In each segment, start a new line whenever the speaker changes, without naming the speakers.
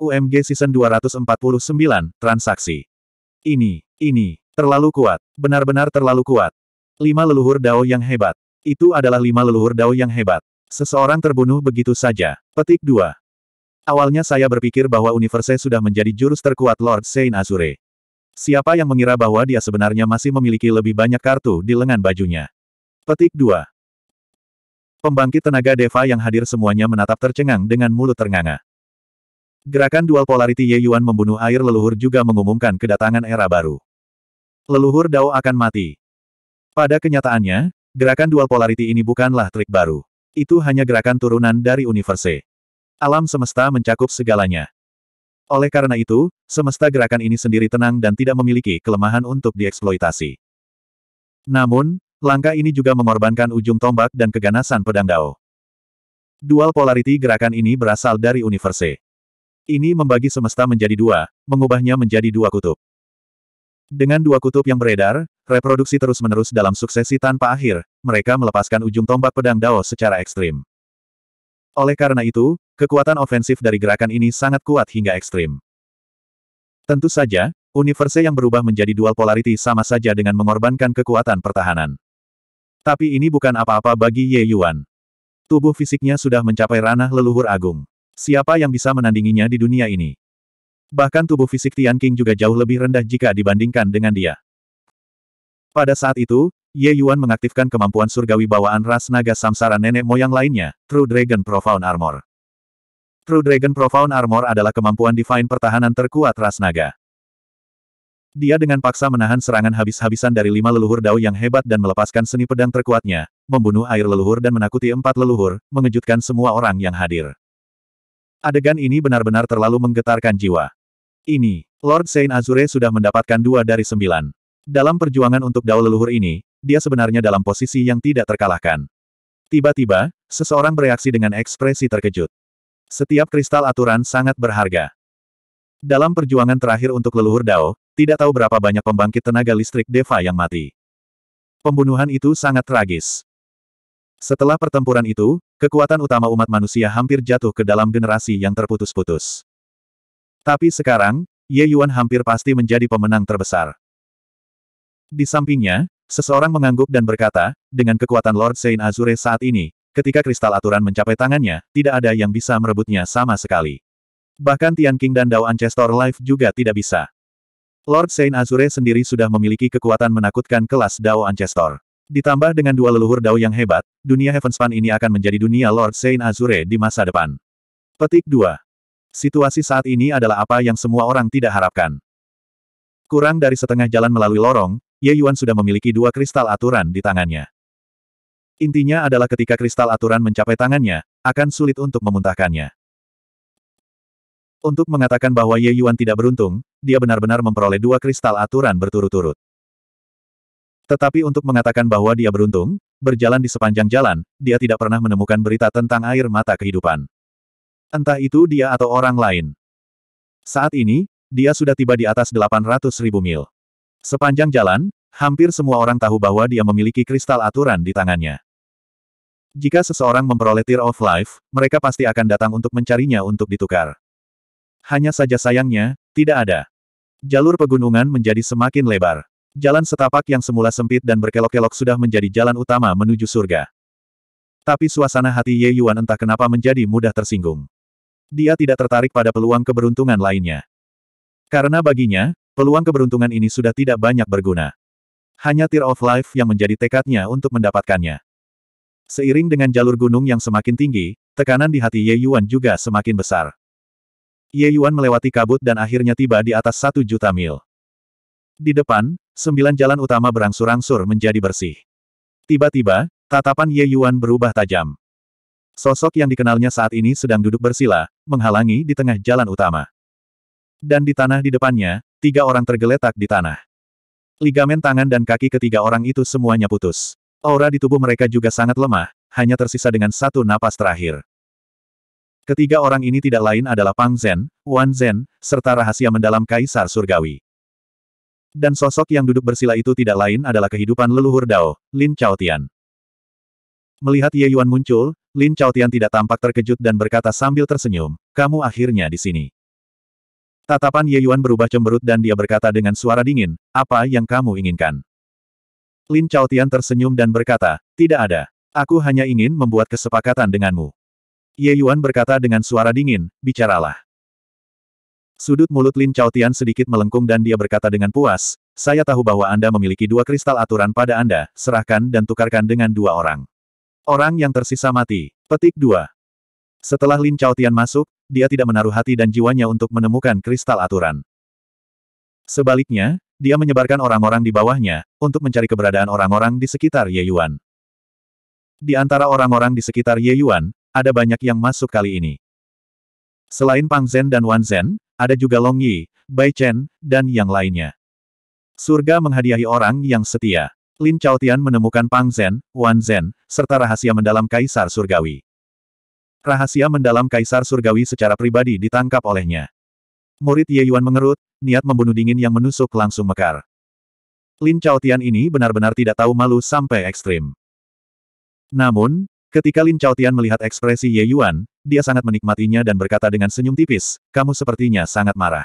UMG Season 249, Transaksi. Ini, ini, terlalu kuat, benar-benar terlalu kuat. Lima leluhur dao yang hebat. Itu adalah lima leluhur dao yang hebat. Seseorang terbunuh begitu saja. Petik 2. Awalnya saya berpikir bahwa Universe sudah menjadi jurus terkuat Lord Saint Azure. Siapa yang mengira bahwa dia sebenarnya masih memiliki lebih banyak kartu di lengan bajunya. Petik 2. Pembangkit tenaga Deva yang hadir semuanya menatap tercengang dengan mulut ternganga. Gerakan dual polarity Ye Yuan membunuh air leluhur juga mengumumkan kedatangan era baru. Leluhur Dao akan mati. Pada kenyataannya, gerakan dual polarity ini bukanlah trik baru. Itu hanya gerakan turunan dari universe. Alam semesta mencakup segalanya. Oleh karena itu, semesta gerakan ini sendiri tenang dan tidak memiliki kelemahan untuk dieksploitasi. Namun, langkah ini juga mengorbankan ujung tombak dan keganasan pedang Dao. Dual polarity gerakan ini berasal dari universe. Ini membagi semesta menjadi dua, mengubahnya menjadi dua kutub. Dengan dua kutub yang beredar, reproduksi terus-menerus dalam suksesi tanpa akhir, mereka melepaskan ujung tombak pedang Dao secara ekstrim. Oleh karena itu, kekuatan ofensif dari gerakan ini sangat kuat hingga ekstrim. Tentu saja, universe yang berubah menjadi dual polarity sama saja dengan mengorbankan kekuatan pertahanan. Tapi ini bukan apa-apa bagi Ye Yuan. Tubuh fisiknya sudah mencapai ranah leluhur agung. Siapa yang bisa menandinginya di dunia ini? Bahkan tubuh fisik Tian King juga jauh lebih rendah jika dibandingkan dengan dia. Pada saat itu, Ye Yuan mengaktifkan kemampuan surgawi bawaan ras naga samsara nenek moyang lainnya, True Dragon Profound Armor. True Dragon Profound Armor adalah kemampuan divine pertahanan terkuat ras naga. Dia dengan paksa menahan serangan habis-habisan dari lima leluhur dao yang hebat dan melepaskan seni pedang terkuatnya, membunuh air leluhur dan menakuti empat leluhur, mengejutkan semua orang yang hadir. Adegan ini benar-benar terlalu menggetarkan jiwa. Ini, Lord Saint Azure sudah mendapatkan dua dari sembilan. Dalam perjuangan untuk dao leluhur ini, dia sebenarnya dalam posisi yang tidak terkalahkan. Tiba-tiba, seseorang bereaksi dengan ekspresi terkejut. Setiap kristal aturan sangat berharga. Dalam perjuangan terakhir untuk leluhur Dao, tidak tahu berapa banyak pembangkit tenaga listrik Deva yang mati. Pembunuhan itu sangat tragis. Setelah pertempuran itu, kekuatan utama umat manusia hampir jatuh ke dalam generasi yang terputus-putus. Tapi sekarang, Ye Yuan hampir pasti menjadi pemenang terbesar. Di sampingnya, seseorang mengangguk dan berkata, dengan kekuatan Lord Saint Azure saat ini, ketika kristal aturan mencapai tangannya, tidak ada yang bisa merebutnya sama sekali. Bahkan Tian King dan Dao Ancestor Life juga tidak bisa. Lord Saint Azure sendiri sudah memiliki kekuatan menakutkan kelas Dao Ancestor. Ditambah dengan dua leluhur dao yang hebat, dunia Heavenspan ini akan menjadi dunia Lord Saint Azure di masa depan. Petik 2. Situasi saat ini adalah apa yang semua orang tidak harapkan. Kurang dari setengah jalan melalui lorong, Ye Yuan sudah memiliki dua kristal aturan di tangannya. Intinya adalah ketika kristal aturan mencapai tangannya, akan sulit untuk memuntahkannya. Untuk mengatakan bahwa Ye Yuan tidak beruntung, dia benar-benar memperoleh dua kristal aturan berturut-turut. Tetapi untuk mengatakan bahwa dia beruntung, berjalan di sepanjang jalan, dia tidak pernah menemukan berita tentang air mata kehidupan. Entah itu dia atau orang lain. Saat ini, dia sudah tiba di atas 800 ribu mil. Sepanjang jalan, hampir semua orang tahu bahwa dia memiliki kristal aturan di tangannya. Jika seseorang memperoleh Tear of Life, mereka pasti akan datang untuk mencarinya untuk ditukar. Hanya saja sayangnya, tidak ada. Jalur pegunungan menjadi semakin lebar. Jalan setapak yang semula sempit dan berkelok-kelok sudah menjadi jalan utama menuju surga. Tapi suasana hati Ye Yuan entah kenapa menjadi mudah tersinggung. Dia tidak tertarik pada peluang keberuntungan lainnya. Karena baginya, peluang keberuntungan ini sudah tidak banyak berguna. Hanya Tear of Life yang menjadi tekadnya untuk mendapatkannya. Seiring dengan jalur gunung yang semakin tinggi, tekanan di hati Ye Yuan juga semakin besar. Ye Yuan melewati kabut dan akhirnya tiba di atas satu juta mil. Di depan, sembilan jalan utama berangsur-angsur menjadi bersih. Tiba-tiba, tatapan Ye Yuan berubah tajam. Sosok yang dikenalnya saat ini sedang duduk bersila, menghalangi di tengah jalan utama. Dan di tanah di depannya, tiga orang tergeletak di tanah. Ligamen tangan dan kaki ketiga orang itu semuanya putus. Aura di tubuh mereka juga sangat lemah, hanya tersisa dengan satu napas terakhir. Ketiga orang ini tidak lain adalah Pang Zhen, Wan Zhen, serta rahasia mendalam Kaisar Surgawi. Dan sosok yang duduk bersila itu tidak lain adalah kehidupan leluhur Dao, Lin Tian. Melihat Ye Yuan muncul, Lin Tian tidak tampak terkejut dan berkata sambil tersenyum, kamu akhirnya di sini. Tatapan Ye Yuan berubah cemberut dan dia berkata dengan suara dingin, apa yang kamu inginkan? Lin Tian tersenyum dan berkata, tidak ada. Aku hanya ingin membuat kesepakatan denganmu. Ye Yuan berkata dengan suara dingin, bicaralah. Sudut mulut Lin Chaotian sedikit melengkung dan dia berkata dengan puas, saya tahu bahwa Anda memiliki dua kristal aturan pada Anda, serahkan dan tukarkan dengan dua orang. Orang yang tersisa mati. Petik 2. Setelah Lin Chaotian masuk, dia tidak menaruh hati dan jiwanya untuk menemukan kristal aturan. Sebaliknya, dia menyebarkan orang-orang di bawahnya, untuk mencari keberadaan orang-orang di sekitar Ye Yuan. Di antara orang-orang di sekitar Ye Yuan, ada banyak yang masuk kali ini. Selain Pang Zhen dan Wan Zhen, ada juga Long Yi, Bai Chen, dan yang lainnya. Surga menghadiahi orang yang setia. Lin Chaotian menemukan Pang Zhen, Wan Zhen, serta rahasia mendalam Kaisar Surgawi. Rahasia mendalam Kaisar Surgawi secara pribadi ditangkap olehnya. Murid Ye Yuan mengerut, niat membunuh dingin yang menusuk langsung mekar. Lin Chaotian ini benar-benar tidak tahu malu sampai ekstrim. Namun, ketika Lin Chaotian melihat ekspresi Ye Yuan, dia sangat menikmatinya dan berkata dengan senyum tipis, kamu sepertinya sangat marah.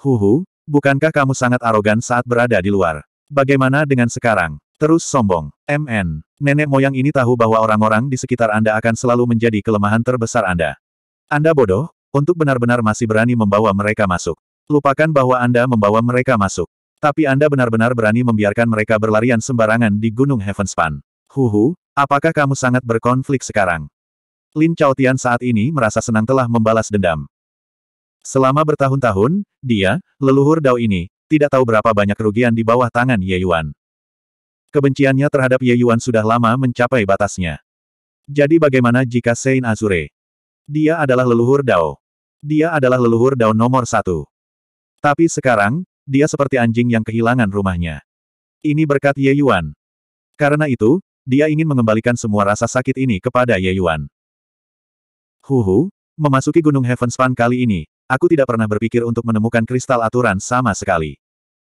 Huhu, bukankah kamu sangat arogan saat berada di luar? Bagaimana dengan sekarang? Terus sombong. MN, nenek moyang ini tahu bahwa orang-orang di sekitar Anda akan selalu menjadi kelemahan terbesar Anda. Anda bodoh, untuk benar-benar masih berani membawa mereka masuk. Lupakan bahwa Anda membawa mereka masuk. Tapi Anda benar-benar berani membiarkan mereka berlarian sembarangan di Gunung Heavenspan. Huhu, apakah kamu sangat berkonflik sekarang? Lin Chao Tian saat ini merasa senang telah membalas dendam. Selama bertahun-tahun, dia, leluhur Dao ini, tidak tahu berapa banyak kerugian di bawah tangan Ye Yuan. Kebenciannya terhadap Ye Yuan sudah lama mencapai batasnya. Jadi bagaimana jika Sein Azure? Dia adalah leluhur Dao. Dia adalah leluhur Dao nomor satu. Tapi sekarang, dia seperti anjing yang kehilangan rumahnya. Ini berkat Ye Yuan. Karena itu, dia ingin mengembalikan semua rasa sakit ini kepada Ye Yuan. Huhu, memasuki Gunung Heavenspan kali ini, aku tidak pernah berpikir untuk menemukan kristal aturan sama sekali.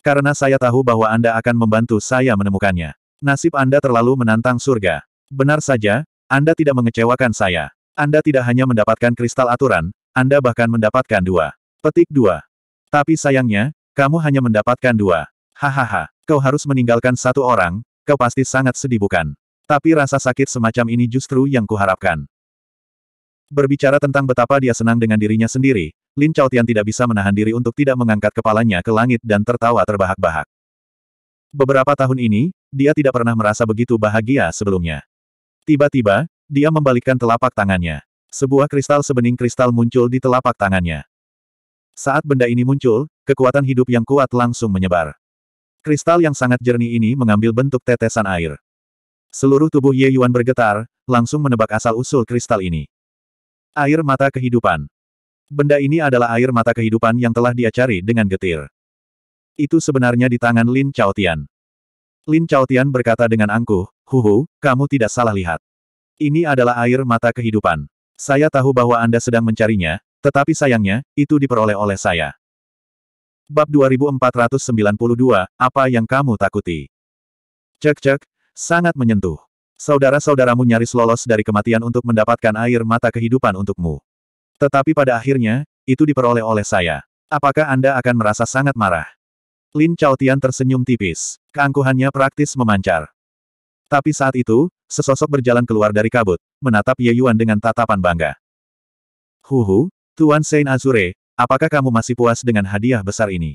Karena saya tahu bahwa Anda akan membantu saya menemukannya. Nasib Anda terlalu menantang surga. Benar saja, Anda tidak mengecewakan saya. Anda tidak hanya mendapatkan kristal aturan, Anda bahkan mendapatkan dua. Petik dua. Tapi sayangnya, kamu hanya mendapatkan dua. Hahaha, kau harus meninggalkan satu orang, kau pasti sangat sedih bukan? Tapi rasa sakit semacam ini justru yang kuharapkan. Berbicara tentang betapa dia senang dengan dirinya sendiri, Lin Chaotian tidak bisa menahan diri untuk tidak mengangkat kepalanya ke langit dan tertawa terbahak-bahak. Beberapa tahun ini, dia tidak pernah merasa begitu bahagia sebelumnya. Tiba-tiba, dia membalikkan telapak tangannya. Sebuah kristal sebening kristal muncul di telapak tangannya. Saat benda ini muncul, kekuatan hidup yang kuat langsung menyebar. Kristal yang sangat jernih ini mengambil bentuk tetesan air. Seluruh tubuh Ye Yuan bergetar, langsung menebak asal-usul kristal ini. Air mata kehidupan. Benda ini adalah air mata kehidupan yang telah dia cari dengan getir. Itu sebenarnya di tangan Lin Chaotian. Lin Chaotian berkata dengan angkuh, Huhu, kamu tidak salah lihat. Ini adalah air mata kehidupan. Saya tahu bahwa Anda sedang mencarinya, tetapi sayangnya, itu diperoleh oleh saya. Bab 2492, Apa yang kamu takuti? Cek-cek, sangat menyentuh. Saudara-saudaramu nyaris lolos dari kematian untuk mendapatkan air mata kehidupan untukmu. Tetapi pada akhirnya, itu diperoleh oleh saya. Apakah Anda akan merasa sangat marah? Lin Chaotian tersenyum tipis. Keangkuhannya praktis memancar. Tapi saat itu, sesosok berjalan keluar dari kabut, menatap Ye Yuan dengan tatapan bangga. Huhu, Tuan Saint Azure, apakah kamu masih puas dengan hadiah besar ini?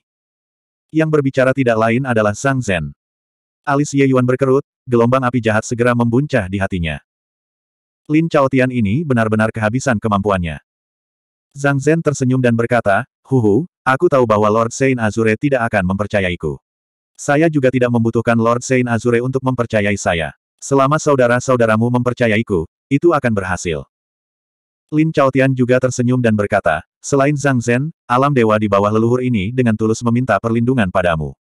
Yang berbicara tidak lain adalah Zhang Zhen. Alis Ye Yuan berkerut, gelombang api jahat segera membuncah di hatinya. Lin Chao Tian ini benar-benar kehabisan kemampuannya. Zhang Zhen tersenyum dan berkata, Huhu, aku tahu bahwa Lord Saint Azure tidak akan mempercayaiku. Saya juga tidak membutuhkan Lord Saint Azure untuk mempercayai saya. Selama saudara-saudaramu mempercayaiku, itu akan berhasil. Lin Chao Tian juga tersenyum dan berkata, Selain Zhang Zhen, alam dewa di bawah leluhur ini dengan tulus meminta perlindungan padamu.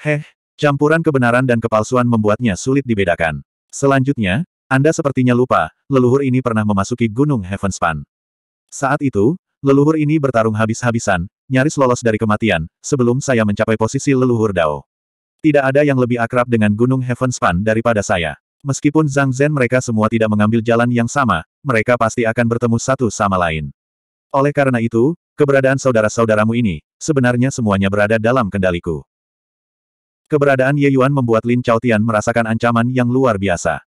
Heh, Campuran kebenaran dan kepalsuan membuatnya sulit dibedakan. Selanjutnya, Anda sepertinya lupa, leluhur ini pernah memasuki Gunung Heavenspan. Saat itu, leluhur ini bertarung habis-habisan, nyaris lolos dari kematian, sebelum saya mencapai posisi leluhur Dao. Tidak ada yang lebih akrab dengan Gunung Heavenspan daripada saya. Meskipun Zhang Zhen mereka semua tidak mengambil jalan yang sama, mereka pasti akan bertemu satu sama lain. Oleh karena itu, keberadaan saudara-saudaramu ini, sebenarnya semuanya berada dalam kendaliku. Keberadaan Ye Yuan membuat Lin Tian merasakan ancaman yang luar biasa.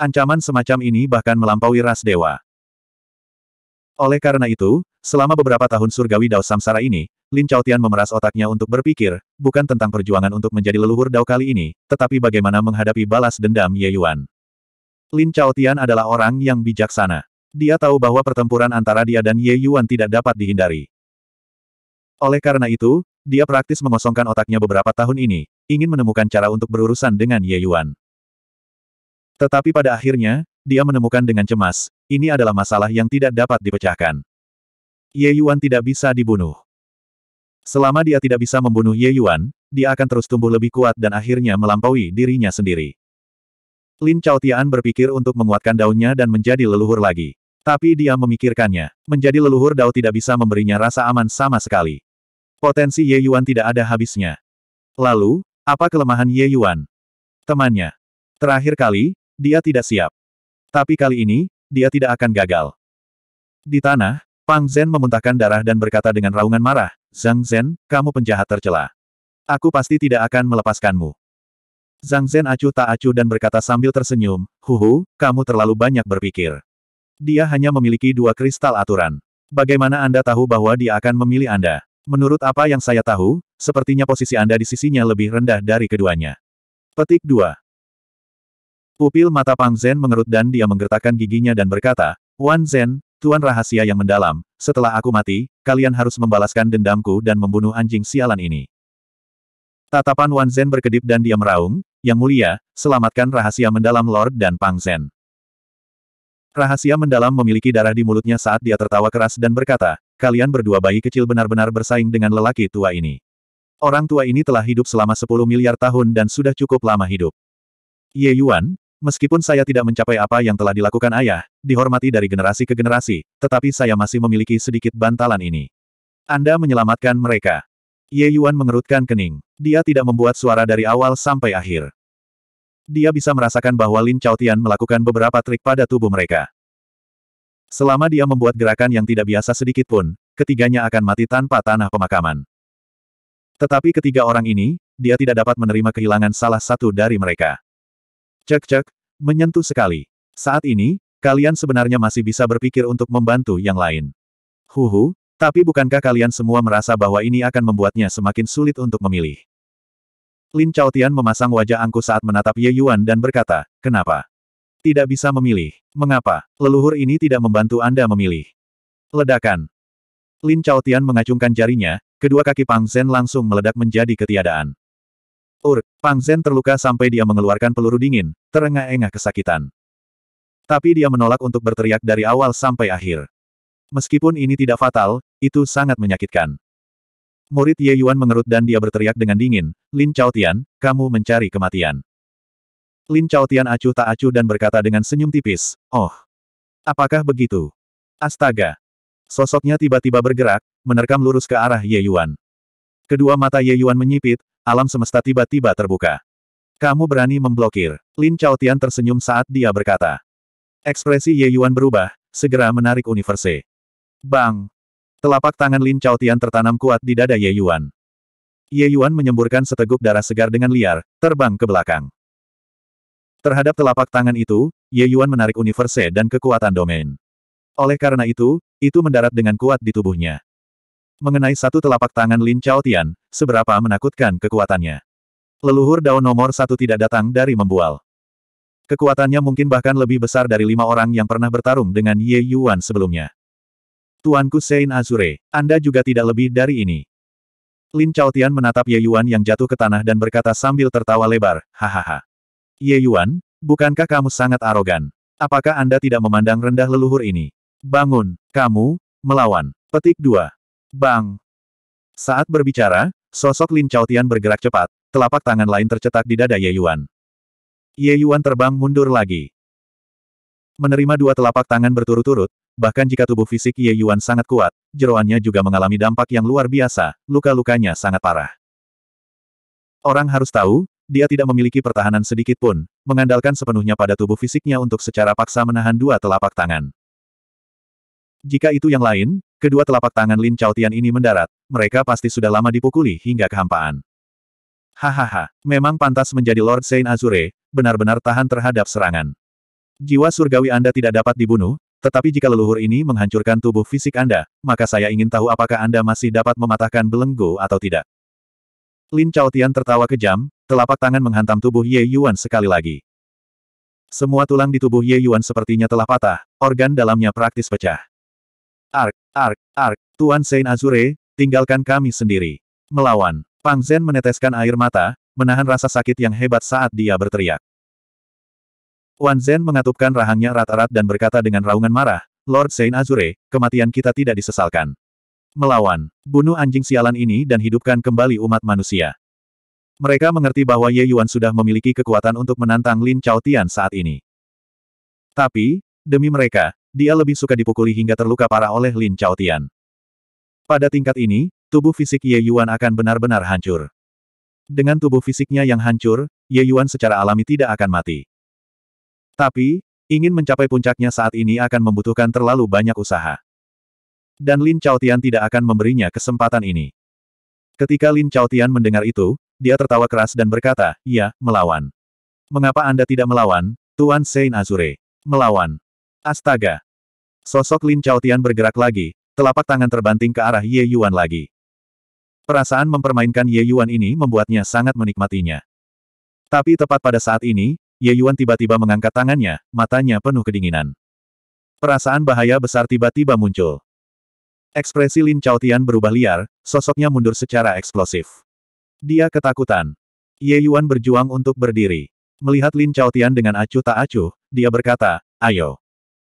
Ancaman semacam ini bahkan melampaui ras dewa. Oleh karena itu, selama beberapa tahun surgawi Dao Samsara ini, Lin Tian memeras otaknya untuk berpikir, bukan tentang perjuangan untuk menjadi leluhur Dao kali ini, tetapi bagaimana menghadapi balas dendam Ye Yuan. Lin Tian adalah orang yang bijaksana. Dia tahu bahwa pertempuran antara dia dan Ye Yuan tidak dapat dihindari. Oleh karena itu, dia praktis mengosongkan otaknya beberapa tahun ini, ingin menemukan cara untuk berurusan dengan Ye Yuan. Tetapi pada akhirnya, dia menemukan dengan cemas, ini adalah masalah yang tidak dapat dipecahkan. Ye Yuan tidak bisa dibunuh. Selama dia tidak bisa membunuh Ye Yuan, dia akan terus tumbuh lebih kuat dan akhirnya melampaui dirinya sendiri. Lin Chao Tian berpikir untuk menguatkan daunnya dan menjadi leluhur lagi. Tapi dia memikirkannya. Menjadi leluhur Dao tidak bisa memberinya rasa aman sama sekali. Potensi Ye Yuan tidak ada habisnya. Lalu, apa kelemahan Ye Yuan? Temannya. Terakhir kali, dia tidak siap. Tapi kali ini, dia tidak akan gagal. Di tanah, Pang Zhen memuntahkan darah dan berkata dengan raungan marah, Zhang Zhen, kamu penjahat tercela. Aku pasti tidak akan melepaskanmu. Zhang Zhen acuh tak acuh dan berkata sambil tersenyum, Huhu, kamu terlalu banyak berpikir. Dia hanya memiliki dua kristal aturan. Bagaimana Anda tahu bahwa dia akan memilih Anda? Menurut apa yang saya tahu, sepertinya posisi Anda di sisinya lebih rendah dari keduanya. Petik 2. Pupil mata Pang Zen mengerut dan dia menggertakkan giginya dan berkata, Wan Zen, Tuan rahasia yang mendalam, setelah aku mati, kalian harus membalaskan dendamku dan membunuh anjing sialan ini. Tatapan Wan Zen berkedip dan dia meraung, Yang Mulia, selamatkan rahasia mendalam Lord dan Pang Zen. Rahasia mendalam memiliki darah di mulutnya saat dia tertawa keras dan berkata, kalian berdua bayi kecil benar-benar bersaing dengan lelaki tua ini. Orang tua ini telah hidup selama 10 miliar tahun dan sudah cukup lama hidup. Ye Yuan, meskipun saya tidak mencapai apa yang telah dilakukan ayah, dihormati dari generasi ke generasi, tetapi saya masih memiliki sedikit bantalan ini. Anda menyelamatkan mereka. Ye Yuan mengerutkan kening. Dia tidak membuat suara dari awal sampai akhir. Dia bisa merasakan bahwa Lin Chao Tian melakukan beberapa trik pada tubuh mereka. Selama dia membuat gerakan yang tidak biasa sedikit pun, ketiganya akan mati tanpa tanah pemakaman. Tetapi ketiga orang ini, dia tidak dapat menerima kehilangan salah satu dari mereka. Cek-cek, menyentuh sekali. Saat ini, kalian sebenarnya masih bisa berpikir untuk membantu yang lain. Huhu, tapi bukankah kalian semua merasa bahwa ini akan membuatnya semakin sulit untuk memilih? Lin Tian memasang wajah angku saat menatap Ye Yuan dan berkata, Kenapa? Tidak bisa memilih. Mengapa? Leluhur ini tidak membantu Anda memilih. Ledakan. Lin Chaotian mengacungkan jarinya, kedua kaki Pang Zhen langsung meledak menjadi ketiadaan. Ur, Pang Zhen terluka sampai dia mengeluarkan peluru dingin, terengah-engah kesakitan. Tapi dia menolak untuk berteriak dari awal sampai akhir. Meskipun ini tidak fatal, itu sangat menyakitkan. Murid Ye Yuan mengerut dan dia berteriak dengan dingin, Lin Chaotian, kamu mencari kematian. Lin Chao Tian acuh tak acuh dan berkata dengan senyum tipis, Oh! Apakah begitu? Astaga! Sosoknya tiba-tiba bergerak, menerkam lurus ke arah Ye Yuan. Kedua mata Ye Yuan menyipit, alam semesta tiba-tiba terbuka. Kamu berani memblokir. Lin Chao Tian tersenyum saat dia berkata. Ekspresi Ye Yuan berubah, segera menarik universe. Bang! Telapak tangan Lin Chao Tian tertanam kuat di dada Ye Yuan. Ye Yuan menyemburkan seteguk darah segar dengan liar, terbang ke belakang. Terhadap telapak tangan itu, Ye Yuan menarik universe dan kekuatan domain. Oleh karena itu, itu mendarat dengan kuat di tubuhnya. Mengenai satu telapak tangan Lin Chao Tian, seberapa menakutkan kekuatannya. Leluhur daun nomor satu tidak datang dari membual. Kekuatannya mungkin bahkan lebih besar dari lima orang yang pernah bertarung dengan Ye Yuan sebelumnya. Tuanku Sein Azure, Anda juga tidak lebih dari ini. Lin Chao Tian menatap Ye Yuan yang jatuh ke tanah dan berkata sambil tertawa lebar, hahaha. Ye Yuan, bukankah kamu sangat arogan? Apakah Anda tidak memandang rendah leluhur ini? Bangun, kamu, melawan. Petik 2. Bang. Saat berbicara, sosok Lin Chao Tian bergerak cepat, telapak tangan lain tercetak di dada Ye Yuan. Ye Yuan terbang mundur lagi. Menerima dua telapak tangan berturut-turut, bahkan jika tubuh fisik Ye Yuan sangat kuat, jeroannya juga mengalami dampak yang luar biasa, luka-lukanya sangat parah. Orang harus tahu, dia tidak memiliki pertahanan sedikit pun, mengandalkan sepenuhnya pada tubuh fisiknya untuk secara paksa menahan dua telapak tangan. Jika itu yang lain, kedua telapak tangan Lin Chaotian ini mendarat, mereka pasti sudah lama dipukuli hingga kehampaan. Hahaha, memang pantas menjadi Lord Saint Azure, benar-benar tahan terhadap serangan. Jiwa surgawi Anda tidak dapat dibunuh, tetapi jika leluhur ini menghancurkan tubuh fisik Anda, maka saya ingin tahu apakah Anda masih dapat mematahkan belenggu atau tidak. Lin Chaotian tertawa kejam, Telapak tangan menghantam tubuh Ye Yuan sekali lagi. Semua tulang di tubuh Ye Yuan sepertinya telah patah, organ dalamnya praktis pecah. Ark, ark, ark, Tuan Sein Azure, tinggalkan kami sendiri. Melawan, Pang Zhen meneteskan air mata, menahan rasa sakit yang hebat saat dia berteriak. Wan Zhen mengatupkan rahangnya erat rat dan berkata dengan raungan marah, Lord Sein Azure, kematian kita tidak disesalkan. Melawan, bunuh anjing sialan ini dan hidupkan kembali umat manusia. Mereka mengerti bahwa Ye Yuan sudah memiliki kekuatan untuk menantang Lin Chao Tian saat ini. Tapi, demi mereka, dia lebih suka dipukuli hingga terluka parah oleh Lin Chao Tian. Pada tingkat ini, tubuh fisik Ye Yuan akan benar-benar hancur. Dengan tubuh fisiknya yang hancur, Ye Yuan secara alami tidak akan mati. Tapi, ingin mencapai puncaknya saat ini akan membutuhkan terlalu banyak usaha. Dan Lin Tian tidak akan memberinya kesempatan ini. Ketika Lin Tian mendengar itu, dia tertawa keras dan berkata, ya, melawan. Mengapa Anda tidak melawan, Tuan Sein Azure? Melawan. Astaga. Sosok Lin Tian bergerak lagi, telapak tangan terbanting ke arah Ye Yuan lagi. Perasaan mempermainkan Ye Yuan ini membuatnya sangat menikmatinya. Tapi tepat pada saat ini, Ye Yuan tiba-tiba mengangkat tangannya, matanya penuh kedinginan. Perasaan bahaya besar tiba-tiba muncul. Ekspresi Lin Tian berubah liar, sosoknya mundur secara eksplosif. Dia ketakutan. Ye Yuan berjuang untuk berdiri. Melihat Lin Tian dengan acuh tak acuh, dia berkata, ayo.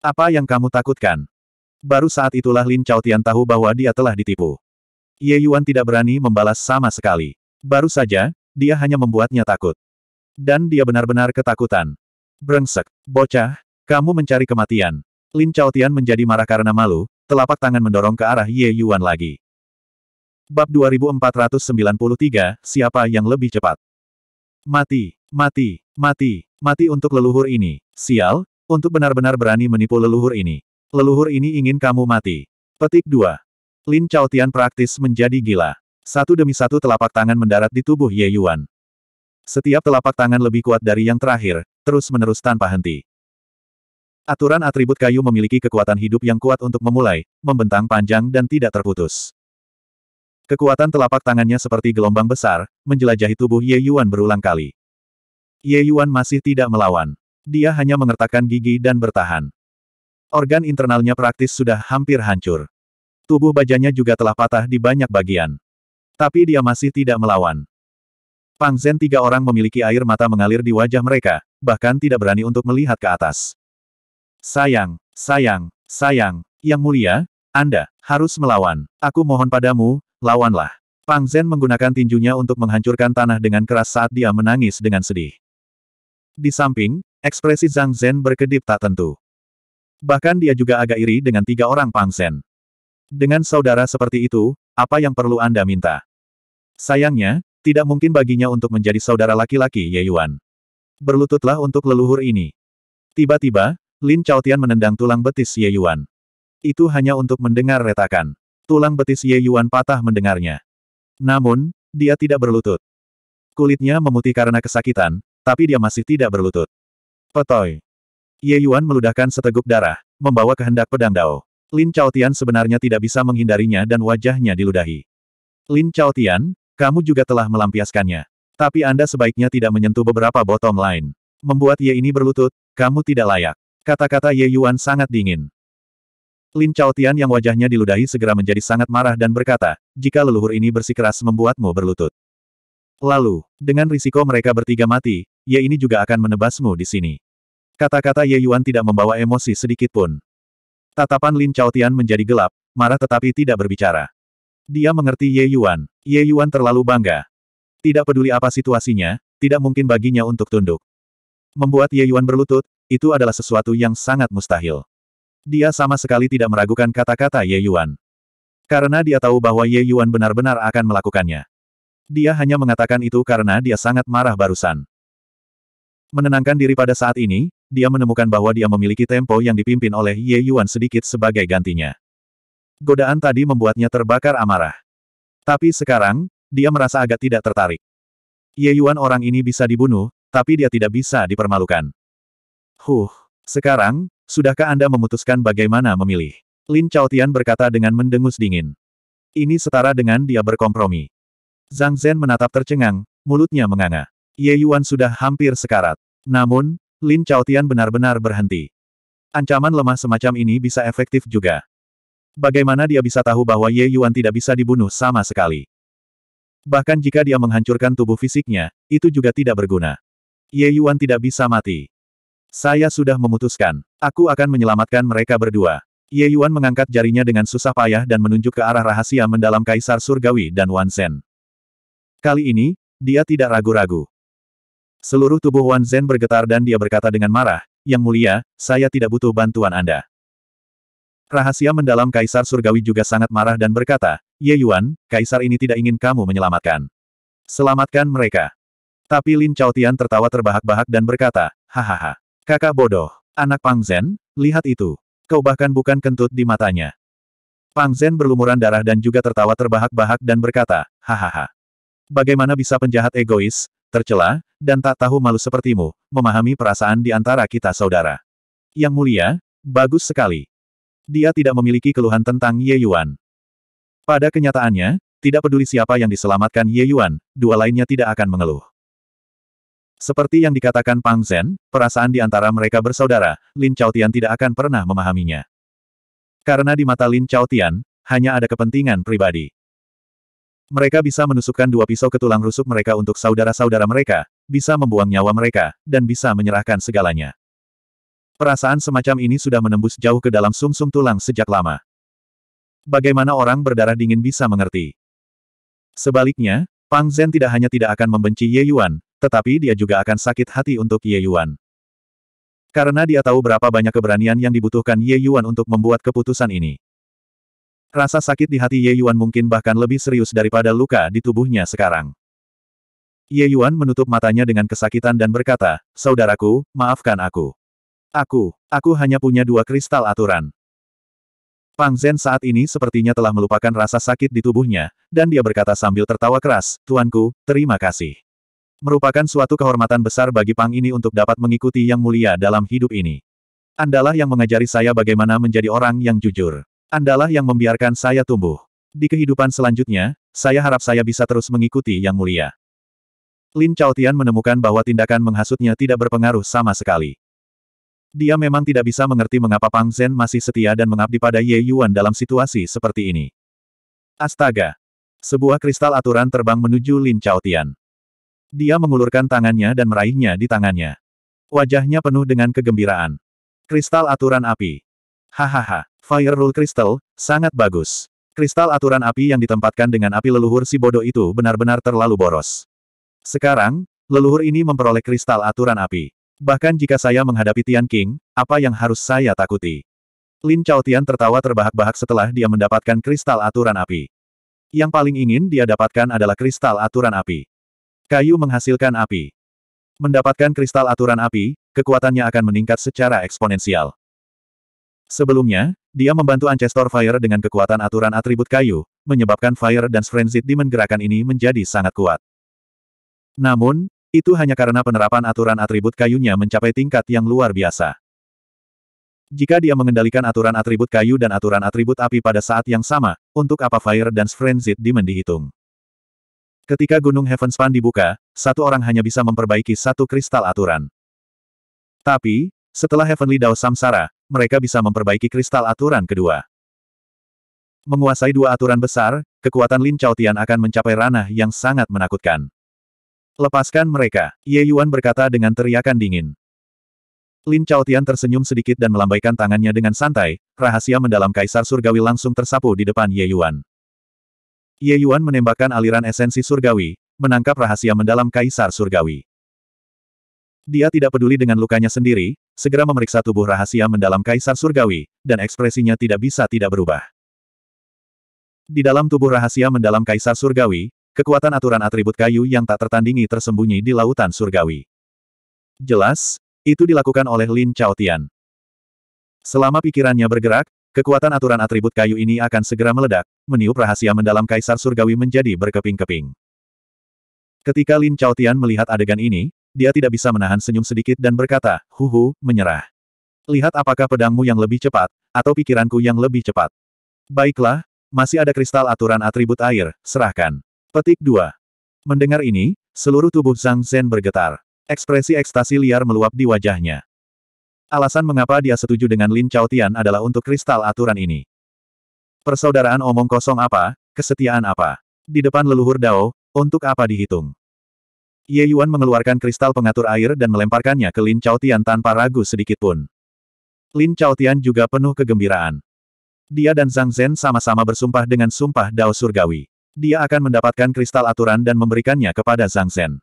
Apa yang kamu takutkan? Baru saat itulah Lin Tian tahu bahwa dia telah ditipu. Ye Yuan tidak berani membalas sama sekali. Baru saja, dia hanya membuatnya takut. Dan dia benar-benar ketakutan. Brengsek, bocah, kamu mencari kematian. Lin Tian menjadi marah karena malu, telapak tangan mendorong ke arah Ye Yuan lagi. Bab 2493, siapa yang lebih cepat? Mati, mati, mati, mati untuk leluhur ini. Sial, untuk benar-benar berani menipu leluhur ini. Leluhur ini ingin kamu mati. Petik 2. Lin Chaotian praktis menjadi gila. Satu demi satu telapak tangan mendarat di tubuh Ye Yuan. Setiap telapak tangan lebih kuat dari yang terakhir, terus-menerus tanpa henti. Aturan atribut kayu memiliki kekuatan hidup yang kuat untuk memulai, membentang panjang dan tidak terputus. Kekuatan telapak tangannya seperti gelombang besar, menjelajahi tubuh Ye Yuan berulang kali. Ye Yuan masih tidak melawan. Dia hanya mengertakkan gigi dan bertahan. Organ internalnya praktis sudah hampir hancur. Tubuh bajanya juga telah patah di banyak bagian. Tapi dia masih tidak melawan. Pang Zen tiga orang memiliki air mata mengalir di wajah mereka, bahkan tidak berani untuk melihat ke atas. Sayang, sayang, sayang, yang mulia, Anda harus melawan. Aku mohon padamu, Lawanlah. Pang Zen menggunakan tinjunya untuk menghancurkan tanah dengan keras saat dia menangis dengan sedih. Di samping, ekspresi Zhang Zhen berkedip tak tentu. Bahkan dia juga agak iri dengan tiga orang Pang Zen. Dengan saudara seperti itu, apa yang perlu Anda minta? Sayangnya, tidak mungkin baginya untuk menjadi saudara laki-laki Ye Yuan. Berlututlah untuk leluhur ini. Tiba-tiba, Lin Chao Tian menendang tulang betis Ye Yuan. Itu hanya untuk mendengar retakan. Tulang betis Ye Yuan patah mendengarnya. Namun, dia tidak berlutut. Kulitnya memutih karena kesakitan, tapi dia masih tidak berlutut. Petoy. Ye Yuan meludahkan seteguk darah, membawa kehendak pedang Dao. Lin Chao Tian sebenarnya tidak bisa menghindarinya dan wajahnya diludahi. Lin Chao Tian, kamu juga telah melampiaskannya. Tapi Anda sebaiknya tidak menyentuh beberapa botom lain. Membuat Ye ini berlutut, kamu tidak layak. Kata-kata Ye Yuan sangat dingin. Lin Chao Tian yang wajahnya diludahi segera menjadi sangat marah dan berkata, jika leluhur ini bersikeras membuatmu berlutut. Lalu, dengan risiko mereka bertiga mati, Ye ini juga akan menebasmu di sini. Kata-kata Ye Yuan tidak membawa emosi sedikit pun. Tatapan Lin Chao Tian menjadi gelap, marah tetapi tidak berbicara. Dia mengerti Ye Yuan. Ye Yuan terlalu bangga. Tidak peduli apa situasinya, tidak mungkin baginya untuk tunduk. Membuat Ye Yuan berlutut, itu adalah sesuatu yang sangat mustahil. Dia sama sekali tidak meragukan kata-kata Ye Yuan. Karena dia tahu bahwa Ye Yuan benar-benar akan melakukannya. Dia hanya mengatakan itu karena dia sangat marah barusan. Menenangkan diri pada saat ini, dia menemukan bahwa dia memiliki tempo yang dipimpin oleh Ye Yuan sedikit sebagai gantinya. Godaan tadi membuatnya terbakar amarah. Tapi sekarang, dia merasa agak tidak tertarik. Ye Yuan orang ini bisa dibunuh, tapi dia tidak bisa dipermalukan. Huh, sekarang, Sudahkah Anda memutuskan bagaimana memilih? Lin Chaotian berkata dengan mendengus dingin. Ini setara dengan dia berkompromi. Zhang Zhen menatap tercengang, mulutnya menganga. Ye Yuan sudah hampir sekarat. Namun, Lin Chaotian benar-benar berhenti. Ancaman lemah semacam ini bisa efektif juga. Bagaimana dia bisa tahu bahwa Ye Yuan tidak bisa dibunuh sama sekali? Bahkan jika dia menghancurkan tubuh fisiknya, itu juga tidak berguna. Ye Yuan tidak bisa mati. Saya sudah memutuskan. Aku akan menyelamatkan mereka berdua. Ye Yuan mengangkat jarinya dengan susah payah dan menunjuk ke arah rahasia mendalam Kaisar Surgawi dan Wan Zhen. Kali ini, dia tidak ragu-ragu. Seluruh tubuh Wan Zhen bergetar dan dia berkata dengan marah, Yang mulia, saya tidak butuh bantuan Anda. Rahasia mendalam Kaisar Surgawi juga sangat marah dan berkata, Ye Yuan, Kaisar ini tidak ingin kamu menyelamatkan. Selamatkan mereka. Tapi Lin Chao Tian tertawa terbahak-bahak dan berkata, Hahaha. Kakak bodoh, anak Pang Zen, lihat itu. Kau bahkan bukan kentut di matanya. Pang Zen berlumuran darah dan juga tertawa terbahak-bahak dan berkata, hahaha. Bagaimana bisa penjahat egois, tercela, dan tak tahu malu sepertimu, memahami perasaan di antara kita saudara. Yang mulia, bagus sekali. Dia tidak memiliki keluhan tentang Ye Yuan. Pada kenyataannya, tidak peduli siapa yang diselamatkan Ye Yuan, dua lainnya tidak akan mengeluh. Seperti yang dikatakan Pang Zhen, perasaan di antara mereka bersaudara, Lin Chaotian tidak akan pernah memahaminya. Karena di mata Lin Chaotian, hanya ada kepentingan pribadi. Mereka bisa menusukkan dua pisau ke tulang rusuk mereka untuk saudara-saudara mereka, bisa membuang nyawa mereka, dan bisa menyerahkan segalanya. Perasaan semacam ini sudah menembus jauh ke dalam sumsum -sum tulang sejak lama. Bagaimana orang berdarah dingin bisa mengerti? Sebaliknya, Pang Zhen tidak hanya tidak akan membenci Ye Yuan, tetapi dia juga akan sakit hati untuk Ye Yuan. Karena dia tahu berapa banyak keberanian yang dibutuhkan Ye Yuan untuk membuat keputusan ini. Rasa sakit di hati Ye Yuan mungkin bahkan lebih serius daripada luka di tubuhnya sekarang. Ye Yuan menutup matanya dengan kesakitan dan berkata, Saudaraku, maafkan aku. Aku, aku hanya punya dua kristal aturan. Pang Zhen saat ini sepertinya telah melupakan rasa sakit di tubuhnya, dan dia berkata sambil tertawa keras, Tuanku, terima kasih. Merupakan suatu kehormatan besar bagi Pang ini untuk dapat mengikuti yang mulia dalam hidup ini. Andalah yang mengajari saya bagaimana menjadi orang yang jujur. Andalah yang membiarkan saya tumbuh. Di kehidupan selanjutnya, saya harap saya bisa terus mengikuti yang mulia. Lin Chaotian menemukan bahwa tindakan menghasutnya tidak berpengaruh sama sekali. Dia memang tidak bisa mengerti mengapa Pang Zhen masih setia dan mengabdi pada Ye Yuan dalam situasi seperti ini. Astaga! Sebuah kristal aturan terbang menuju Lin Chaotian. Dia mengulurkan tangannya dan meraihnya di tangannya. Wajahnya penuh dengan kegembiraan. Kristal aturan api. Hahaha, Fire Rule Crystal, sangat bagus. Kristal aturan api yang ditempatkan dengan api leluhur si bodoh itu benar-benar terlalu boros. Sekarang, leluhur ini memperoleh kristal aturan api. Bahkan jika saya menghadapi Tian King, apa yang harus saya takuti? Lin Chao Tian tertawa terbahak-bahak setelah dia mendapatkan kristal aturan api. Yang paling ingin dia dapatkan adalah kristal aturan api. Kayu menghasilkan api. Mendapatkan kristal aturan api, kekuatannya akan meningkat secara eksponensial. Sebelumnya, dia membantu Ancestor Fire dengan kekuatan aturan atribut kayu, menyebabkan Fire dan Frenzied Demon gerakan ini menjadi sangat kuat. Namun, itu hanya karena penerapan aturan atribut kayunya mencapai tingkat yang luar biasa. Jika dia mengendalikan aturan atribut kayu dan aturan atribut api pada saat yang sama, untuk apa Fire dan Frenzied Demon dihitung? Ketika Gunung Heavenspan dibuka, satu orang hanya bisa memperbaiki satu kristal aturan. Tapi, setelah Heavenly Dao Samsara, mereka bisa memperbaiki kristal aturan kedua. Menguasai dua aturan besar, kekuatan Lin Chao Tian akan mencapai ranah yang sangat menakutkan. Lepaskan mereka, Ye Yuan berkata dengan teriakan dingin. Lin Chao Tian tersenyum sedikit dan melambaikan tangannya dengan santai, rahasia mendalam Kaisar Surgawi langsung tersapu di depan Ye Yuan. Ye Yuan menembakkan aliran esensi surgawi, menangkap rahasia mendalam Kaisar Surgawi. Dia tidak peduli dengan lukanya sendiri, segera memeriksa tubuh rahasia mendalam Kaisar Surgawi, dan ekspresinya tidak bisa tidak berubah. Di dalam tubuh rahasia mendalam Kaisar Surgawi, kekuatan aturan atribut kayu yang tak tertandingi tersembunyi di lautan surgawi. Jelas, itu dilakukan oleh Lin Chao Tian. Selama pikirannya bergerak, Kekuatan aturan atribut kayu ini akan segera meledak, meniup rahasia mendalam Kaisar Surgawi menjadi berkeping-keping. Ketika Lin Chaotian melihat adegan ini, dia tidak bisa menahan senyum sedikit dan berkata, huhu, menyerah. Lihat apakah pedangmu yang lebih cepat, atau pikiranku yang lebih cepat. Baiklah, masih ada kristal aturan atribut air, serahkan. Petik 2. Mendengar ini, seluruh tubuh Zhang Zhen bergetar. Ekspresi ekstasi liar meluap di wajahnya. Alasan mengapa dia setuju dengan Lin Chao Tian adalah untuk kristal aturan ini. Persaudaraan omong kosong apa, kesetiaan apa? Di depan leluhur Dao, untuk apa dihitung? Ye Yuan mengeluarkan kristal pengatur air dan melemparkannya ke Lin Chao Tian tanpa ragu sedikitpun. pun. Lin Tian juga penuh kegembiraan. Dia dan Zhang Zhen sama-sama bersumpah dengan sumpah Dao Surgawi. Dia akan mendapatkan kristal aturan dan memberikannya kepada Zhang Zhen.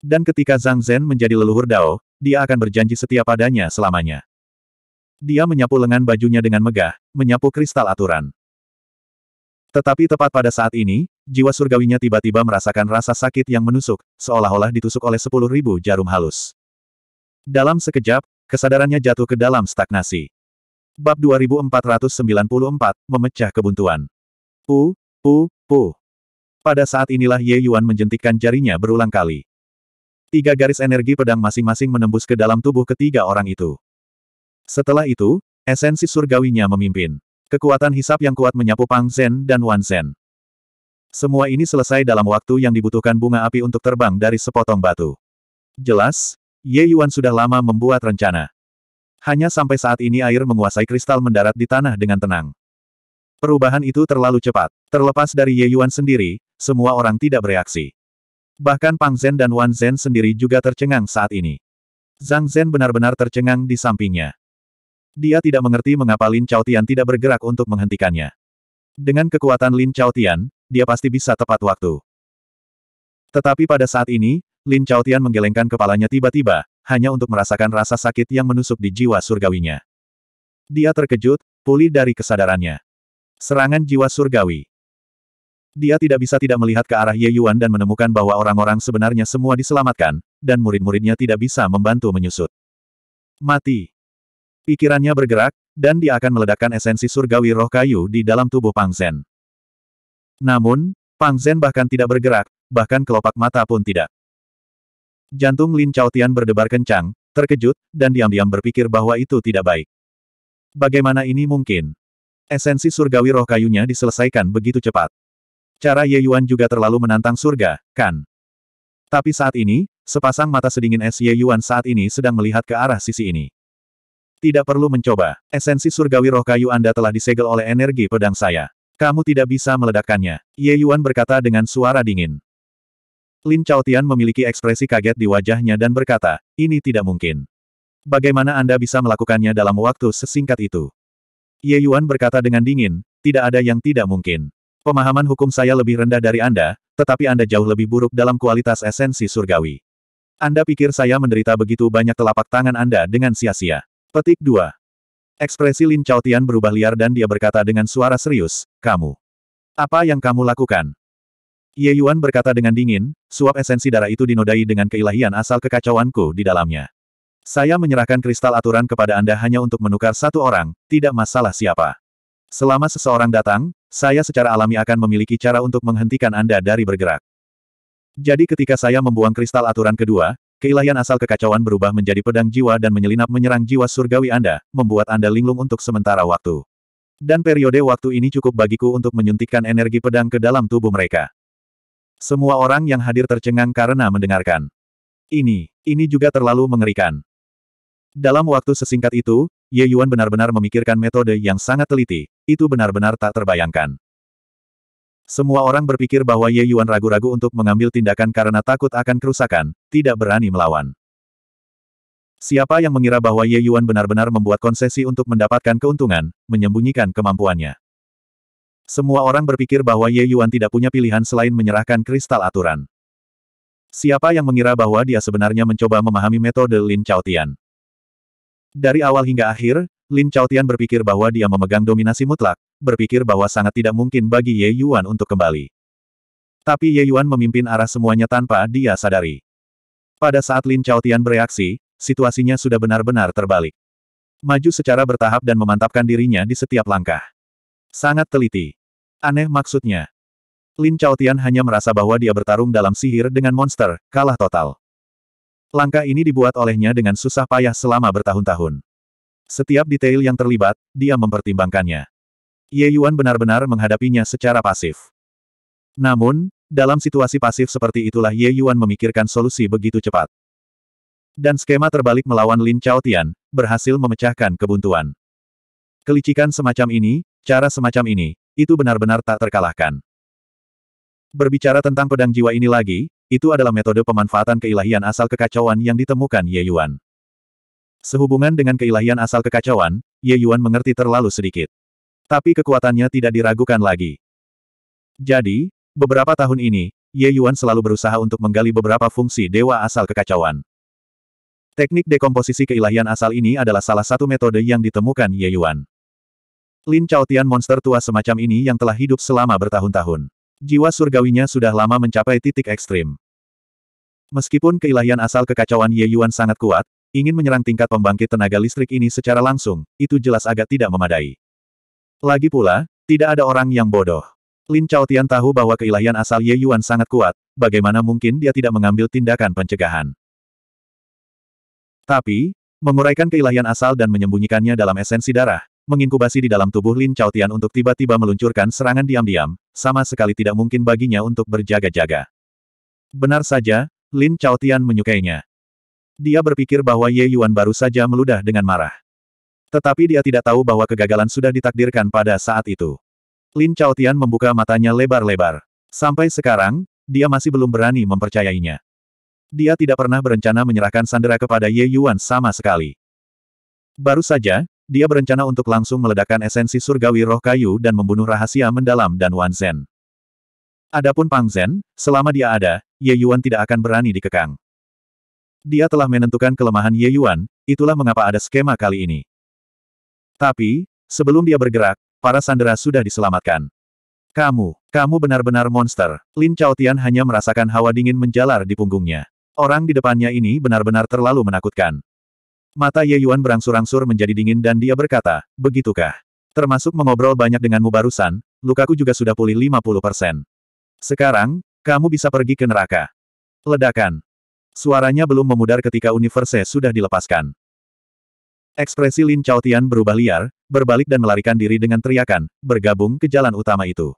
Dan ketika Zhang Zhen menjadi leluhur Dao, dia akan berjanji setia padanya selamanya. Dia menyapu lengan bajunya dengan megah, menyapu kristal aturan. Tetapi tepat pada saat ini, jiwa surgawinya tiba-tiba merasakan rasa sakit yang menusuk, seolah-olah ditusuk oleh sepuluh ribu jarum halus. Dalam sekejap, kesadarannya jatuh ke dalam stagnasi. Bab 2494, Memecah Kebuntuan. Pu, pu, pu. Pada saat inilah Ye Yuan menjentikkan jarinya berulang kali. Tiga garis energi pedang masing-masing menembus ke dalam tubuh ketiga orang itu. Setelah itu, esensi surgawinya memimpin. Kekuatan hisap yang kuat menyapu Pang Zen dan Wan Zen. Semua ini selesai dalam waktu yang dibutuhkan bunga api untuk terbang dari sepotong batu. Jelas, Ye Yuan sudah lama membuat rencana. Hanya sampai saat ini air menguasai kristal mendarat di tanah dengan tenang. Perubahan itu terlalu cepat. Terlepas dari Ye Yuan sendiri, semua orang tidak bereaksi. Bahkan Pang Zhen dan Wan Zhen sendiri juga tercengang saat ini. Zhang Zhen benar-benar tercengang di sampingnya. Dia tidak mengerti mengapa Lin Tian tidak bergerak untuk menghentikannya. Dengan kekuatan Lin Chao Tian, dia pasti bisa tepat waktu. Tetapi pada saat ini, Lin Chao Tian menggelengkan kepalanya tiba-tiba, hanya untuk merasakan rasa sakit yang menusuk di jiwa surgawinya. Dia terkejut, pulih dari kesadarannya. Serangan jiwa surgawi. Dia tidak bisa tidak melihat ke arah Ye Yuan dan menemukan bahwa orang-orang sebenarnya semua diselamatkan, dan murid-muridnya tidak bisa membantu menyusut. Mati. Pikirannya bergerak, dan dia akan meledakkan esensi surgawi roh kayu di dalam tubuh Pang Zen. Namun, Pang Zen bahkan tidak bergerak, bahkan kelopak mata pun tidak. Jantung Lin Chaotian berdebar kencang, terkejut, dan diam-diam berpikir bahwa itu tidak baik. Bagaimana ini mungkin? Esensi surgawi roh kayunya diselesaikan begitu cepat. Cara Ye Yuan juga terlalu menantang surga, kan? Tapi saat ini, sepasang mata sedingin es Ye Yuan saat ini sedang melihat ke arah sisi ini. Tidak perlu mencoba. Esensi surgawi roh kayu Anda telah disegel oleh energi pedang saya. Kamu tidak bisa meledakkannya. Ye Yuan berkata dengan suara dingin. Lin Chaotian memiliki ekspresi kaget di wajahnya dan berkata, ini tidak mungkin. Bagaimana Anda bisa melakukannya dalam waktu sesingkat itu? Ye Yuan berkata dengan dingin, tidak ada yang tidak mungkin. Pemahaman hukum saya lebih rendah dari Anda, tetapi Anda jauh lebih buruk dalam kualitas esensi surgawi. Anda pikir saya menderita begitu banyak telapak tangan Anda dengan sia-sia. Petik 2. Ekspresi Lin Chao Tian berubah liar dan dia berkata dengan suara serius, kamu. Apa yang kamu lakukan? Ye Yuan berkata dengan dingin, suap esensi darah itu dinodai dengan keilahian asal kekacauanku di dalamnya. Saya menyerahkan kristal aturan kepada Anda hanya untuk menukar satu orang, tidak masalah siapa. Selama seseorang datang, saya secara alami akan memiliki cara untuk menghentikan Anda dari bergerak. Jadi ketika saya membuang kristal aturan kedua, keilahian asal kekacauan berubah menjadi pedang jiwa dan menyelinap menyerang jiwa surgawi Anda, membuat Anda linglung untuk sementara waktu. Dan periode waktu ini cukup bagiku untuk menyuntikkan energi pedang ke dalam tubuh mereka. Semua orang yang hadir tercengang karena mendengarkan. Ini, ini juga terlalu mengerikan. Dalam waktu sesingkat itu, Ye Yuan benar-benar memikirkan metode yang sangat teliti, itu benar-benar tak terbayangkan. Semua orang berpikir bahwa Ye Yuan ragu-ragu untuk mengambil tindakan karena takut akan kerusakan, tidak berani melawan. Siapa yang mengira bahwa Ye Yuan benar-benar membuat konsesi untuk mendapatkan keuntungan, menyembunyikan kemampuannya. Semua orang berpikir bahwa Ye Yuan tidak punya pilihan selain menyerahkan kristal aturan. Siapa yang mengira bahwa dia sebenarnya mencoba memahami metode Lin Chao Tian? Dari awal hingga akhir, Lin Chao Tian berpikir bahwa dia memegang dominasi mutlak, berpikir bahwa sangat tidak mungkin bagi Ye Yuan untuk kembali. Tapi Ye Yuan memimpin arah semuanya tanpa dia sadari. Pada saat Lin Chao Tian bereaksi, situasinya sudah benar-benar terbalik. Maju secara bertahap dan memantapkan dirinya di setiap langkah. Sangat teliti. Aneh maksudnya. Lin Chao Tian hanya merasa bahwa dia bertarung dalam sihir dengan monster, kalah total. Langkah ini dibuat olehnya dengan susah payah selama bertahun-tahun. Setiap detail yang terlibat, dia mempertimbangkannya. Ye Yuan benar-benar menghadapinya secara pasif. Namun, dalam situasi pasif seperti itulah Ye Yuan memikirkan solusi begitu cepat. Dan skema terbalik melawan Lin Chao Tian, berhasil memecahkan kebuntuan. Kelicikan semacam ini, cara semacam ini, itu benar-benar tak terkalahkan. Berbicara tentang pedang jiwa ini lagi, itu adalah metode pemanfaatan keilahian asal kekacauan yang ditemukan Ye Yuan. Sehubungan dengan keilahian asal kekacauan, Ye Yuan mengerti terlalu sedikit. Tapi kekuatannya tidak diragukan lagi. Jadi, beberapa tahun ini, Ye Yuan selalu berusaha untuk menggali beberapa fungsi dewa asal kekacauan. Teknik dekomposisi keilahian asal ini adalah salah satu metode yang ditemukan Ye Yuan. Lin Chaotian monster tua semacam ini yang telah hidup selama bertahun-tahun. Jiwa surgawinya sudah lama mencapai titik ekstrim. Meskipun keilahian asal kekacauan Ye Yuan sangat kuat, ingin menyerang tingkat pembangkit tenaga listrik ini secara langsung, itu jelas agak tidak memadai. Lagi pula, tidak ada orang yang bodoh. Lin Chao Tian tahu bahwa keilahian asal Ye Yuan sangat kuat, bagaimana mungkin dia tidak mengambil tindakan pencegahan. Tapi, menguraikan keilahian asal dan menyembunyikannya dalam esensi darah, menginkubasi di dalam tubuh Lin Chao Tian untuk tiba-tiba meluncurkan serangan diam-diam, sama sekali tidak mungkin baginya untuk berjaga-jaga. Benar saja, Lin Chao Tian menyukainya. Dia berpikir bahwa Ye Yuan baru saja meludah dengan marah. Tetapi dia tidak tahu bahwa kegagalan sudah ditakdirkan pada saat itu. Lin Chao Tian membuka matanya lebar-lebar. Sampai sekarang, dia masih belum berani mempercayainya. Dia tidak pernah berencana menyerahkan Sandera kepada Ye Yuan sama sekali. Baru saja, dia berencana untuk langsung meledakkan esensi surgawi roh kayu dan membunuh rahasia mendalam dan Wan Zen. Adapun Pang Zhen, selama dia ada, Ye Yuan tidak akan berani dikekang. Dia telah menentukan kelemahan Ye Yuan, itulah mengapa ada skema kali ini. Tapi, sebelum dia bergerak, para sandera sudah diselamatkan. Kamu, kamu benar-benar monster. Lin Chaotian hanya merasakan hawa dingin menjalar di punggungnya. Orang di depannya ini benar-benar terlalu menakutkan. Mata Ye Yuan berangsur-angsur menjadi dingin dan dia berkata, begitukah? Termasuk mengobrol banyak denganmu barusan, lukaku juga sudah pulih 50%. Sekarang, kamu bisa pergi ke neraka. Ledakan. Suaranya belum memudar ketika universe sudah dilepaskan. Ekspresi Lin Chaotian berubah liar, berbalik dan melarikan diri dengan teriakan, bergabung ke jalan utama itu.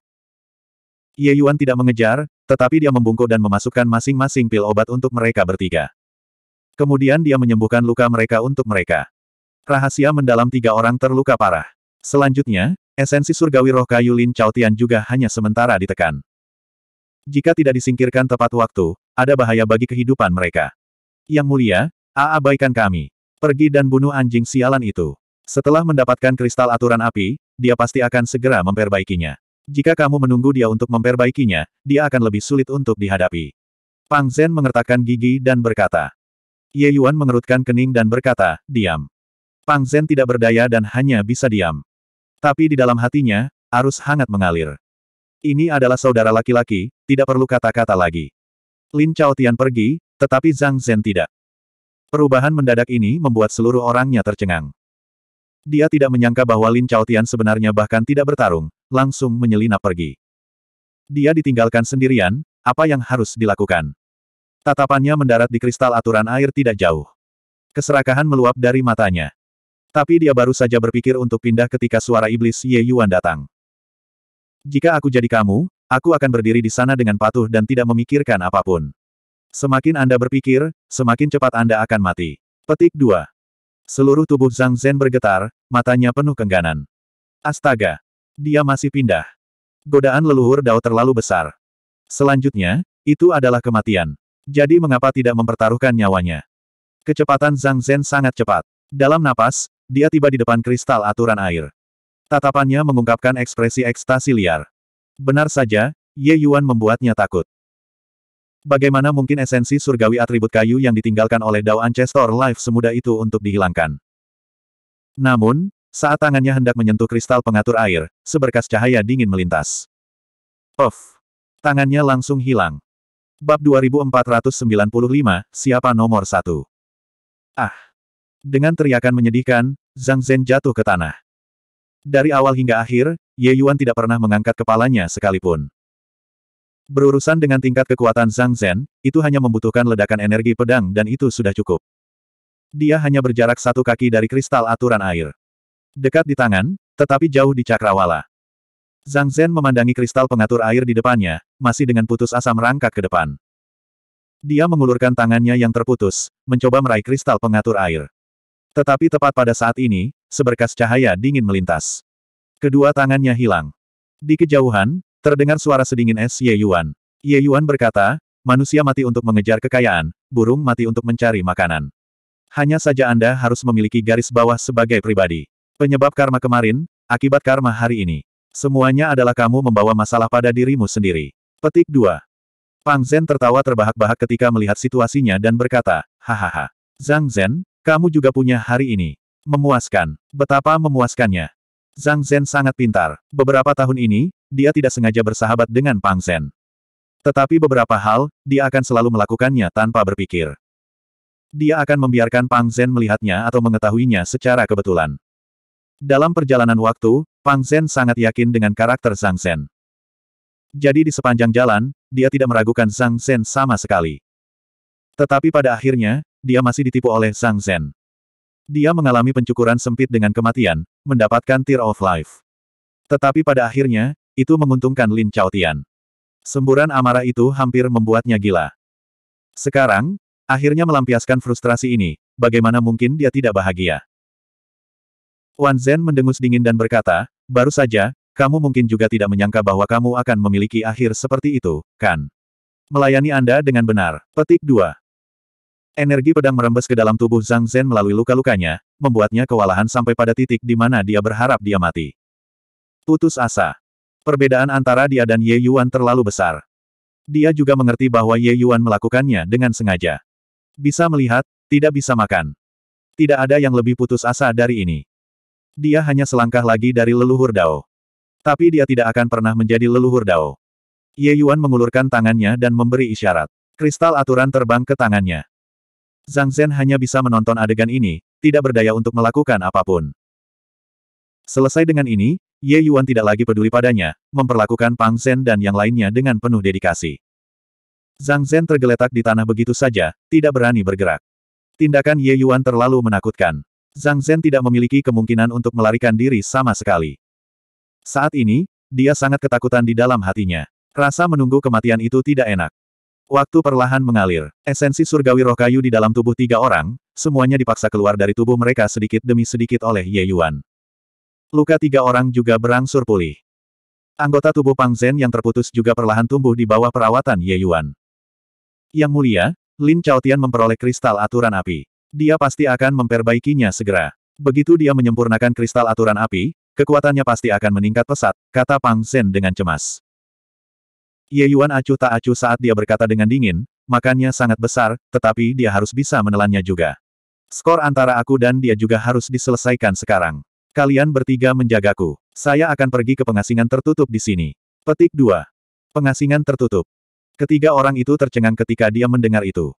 Ye Yuan tidak mengejar, tetapi dia membungkuk dan memasukkan masing-masing pil obat untuk mereka bertiga. Kemudian dia menyembuhkan luka mereka untuk mereka. Rahasia mendalam tiga orang terluka parah. Selanjutnya, esensi surgawi roh kayu Lin Chaotian juga hanya sementara ditekan. Jika tidak disingkirkan tepat waktu, ada bahaya bagi kehidupan mereka. Yang mulia, aabaikan kami. Pergi dan bunuh anjing sialan itu. Setelah mendapatkan kristal aturan api, dia pasti akan segera memperbaikinya. Jika kamu menunggu dia untuk memperbaikinya, dia akan lebih sulit untuk dihadapi. Pang Zhen mengertakkan gigi dan berkata. Ye Yuan mengerutkan kening dan berkata, diam. Pang Zhen tidak berdaya dan hanya bisa diam. Tapi di dalam hatinya, arus hangat mengalir. Ini adalah saudara laki-laki, tidak perlu kata-kata lagi. Lin Chaotian pergi, tetapi Zhang Zhen tidak. Perubahan mendadak ini membuat seluruh orangnya tercengang. Dia tidak menyangka bahwa Lin Chaotian sebenarnya bahkan tidak bertarung, langsung menyelinap pergi. Dia ditinggalkan sendirian, apa yang harus dilakukan? Tatapannya mendarat di kristal aturan air tidak jauh. Keserakahan meluap dari matanya. Tapi dia baru saja berpikir untuk pindah ketika suara iblis Ye Yuan datang. Jika aku jadi kamu, aku akan berdiri di sana dengan patuh dan tidak memikirkan apapun. Semakin Anda berpikir, semakin cepat Anda akan mati. Petik 2. Seluruh tubuh Zhang Zhen bergetar, matanya penuh kengganan. Astaga! Dia masih pindah. Godaan leluhur Dao terlalu besar. Selanjutnya, itu adalah kematian. Jadi mengapa tidak mempertaruhkan nyawanya? Kecepatan Zhang Zhen sangat cepat. Dalam napas, dia tiba di depan kristal aturan air. Tatapannya mengungkapkan ekspresi ekstasi liar. Benar saja, Ye Yuan membuatnya takut. Bagaimana mungkin esensi surgawi atribut kayu yang ditinggalkan oleh Dao Ancestor Life semudah itu untuk dihilangkan? Namun, saat tangannya hendak menyentuh kristal pengatur air, seberkas cahaya dingin melintas. Of! Tangannya langsung hilang. Bab 2495, siapa nomor satu? Ah! Dengan teriakan menyedihkan, Zhang Zhen jatuh ke tanah. Dari awal hingga akhir, Ye Yuan tidak pernah mengangkat kepalanya sekalipun. Berurusan dengan tingkat kekuatan Zhang Zhen, itu hanya membutuhkan ledakan energi pedang dan itu sudah cukup. Dia hanya berjarak satu kaki dari kristal aturan air. Dekat di tangan, tetapi jauh di cakrawala. Zhang Zhen memandangi kristal pengatur air di depannya, masih dengan putus asa merangkak ke depan. Dia mengulurkan tangannya yang terputus, mencoba meraih kristal pengatur air. Tetapi tepat pada saat ini, seberkas cahaya dingin melintas. Kedua tangannya hilang. Di kejauhan, terdengar suara sedingin es Ye Yuan. Ye Yuan berkata, manusia mati untuk mengejar kekayaan, burung mati untuk mencari makanan. Hanya saja Anda harus memiliki garis bawah sebagai pribadi. Penyebab karma kemarin, akibat karma hari ini. Semuanya adalah kamu membawa masalah pada dirimu sendiri. Petik 2. Pang Zhen tertawa terbahak-bahak ketika melihat situasinya dan berkata, Hahaha. Zhang Zhen, kamu juga punya hari ini. Memuaskan. Betapa memuaskannya. Zhang Zhen sangat pintar. Beberapa tahun ini, dia tidak sengaja bersahabat dengan Pang Zhen. Tetapi beberapa hal, dia akan selalu melakukannya tanpa berpikir. Dia akan membiarkan Pang Zhen melihatnya atau mengetahuinya secara kebetulan. Dalam perjalanan waktu, Pang Zhen sangat yakin dengan karakter Zhang Zhen. Jadi di sepanjang jalan, dia tidak meragukan Zhang Zhen sama sekali. Tetapi pada akhirnya, dia masih ditipu oleh Zhang Zhen. Dia mengalami pencukuran sempit dengan kematian, mendapatkan Tear of Life. Tetapi pada akhirnya, itu menguntungkan Lin Chaotian. Semburan amarah itu hampir membuatnya gila. Sekarang, akhirnya melampiaskan frustrasi ini, bagaimana mungkin dia tidak bahagia? Wan Zhen mendengus dingin dan berkata, baru saja, kamu mungkin juga tidak menyangka bahwa kamu akan memiliki akhir seperti itu, kan? Melayani Anda dengan benar. Petik 2. Energi pedang merembes ke dalam tubuh Zhang Zhen melalui luka-lukanya, membuatnya kewalahan sampai pada titik di mana dia berharap dia mati. Putus asa. Perbedaan antara dia dan Ye Yuan terlalu besar. Dia juga mengerti bahwa Ye Yuan melakukannya dengan sengaja. Bisa melihat, tidak bisa makan. Tidak ada yang lebih putus asa dari ini. Dia hanya selangkah lagi dari leluhur Dao. Tapi dia tidak akan pernah menjadi leluhur Dao. Ye Yuan mengulurkan tangannya dan memberi isyarat. Kristal aturan terbang ke tangannya. Zhang Zhen hanya bisa menonton adegan ini, tidak berdaya untuk melakukan apapun. Selesai dengan ini, Ye Yuan tidak lagi peduli padanya, memperlakukan Pang Zhen dan yang lainnya dengan penuh dedikasi. Zhang Zhen tergeletak di tanah begitu saja, tidak berani bergerak. Tindakan Ye Yuan terlalu menakutkan. Zhang Zhen tidak memiliki kemungkinan untuk melarikan diri sama sekali. Saat ini, dia sangat ketakutan di dalam hatinya. Rasa menunggu kematian itu tidak enak. Waktu perlahan mengalir. Esensi surgawi roh kayu di dalam tubuh tiga orang, semuanya dipaksa keluar dari tubuh mereka sedikit demi sedikit oleh Ye Yuan. Luka tiga orang juga berangsur pulih. Anggota tubuh Pang Zhen yang terputus juga perlahan tumbuh di bawah perawatan Ye Yuan. Yang mulia, Lin Chaotian memperoleh kristal aturan api. Dia pasti akan memperbaikinya segera. Begitu dia menyempurnakan kristal aturan api, kekuatannya pasti akan meningkat pesat, kata Pang Zhen dengan cemas. Ye Yuan acuh tak acuh saat dia berkata dengan dingin, makannya sangat besar, tetapi dia harus bisa menelannya juga. Skor antara aku dan dia juga harus diselesaikan sekarang. Kalian bertiga menjagaku. Saya akan pergi ke pengasingan tertutup di sini. Petik 2. Pengasingan tertutup. Ketiga orang itu tercengang ketika dia mendengar itu.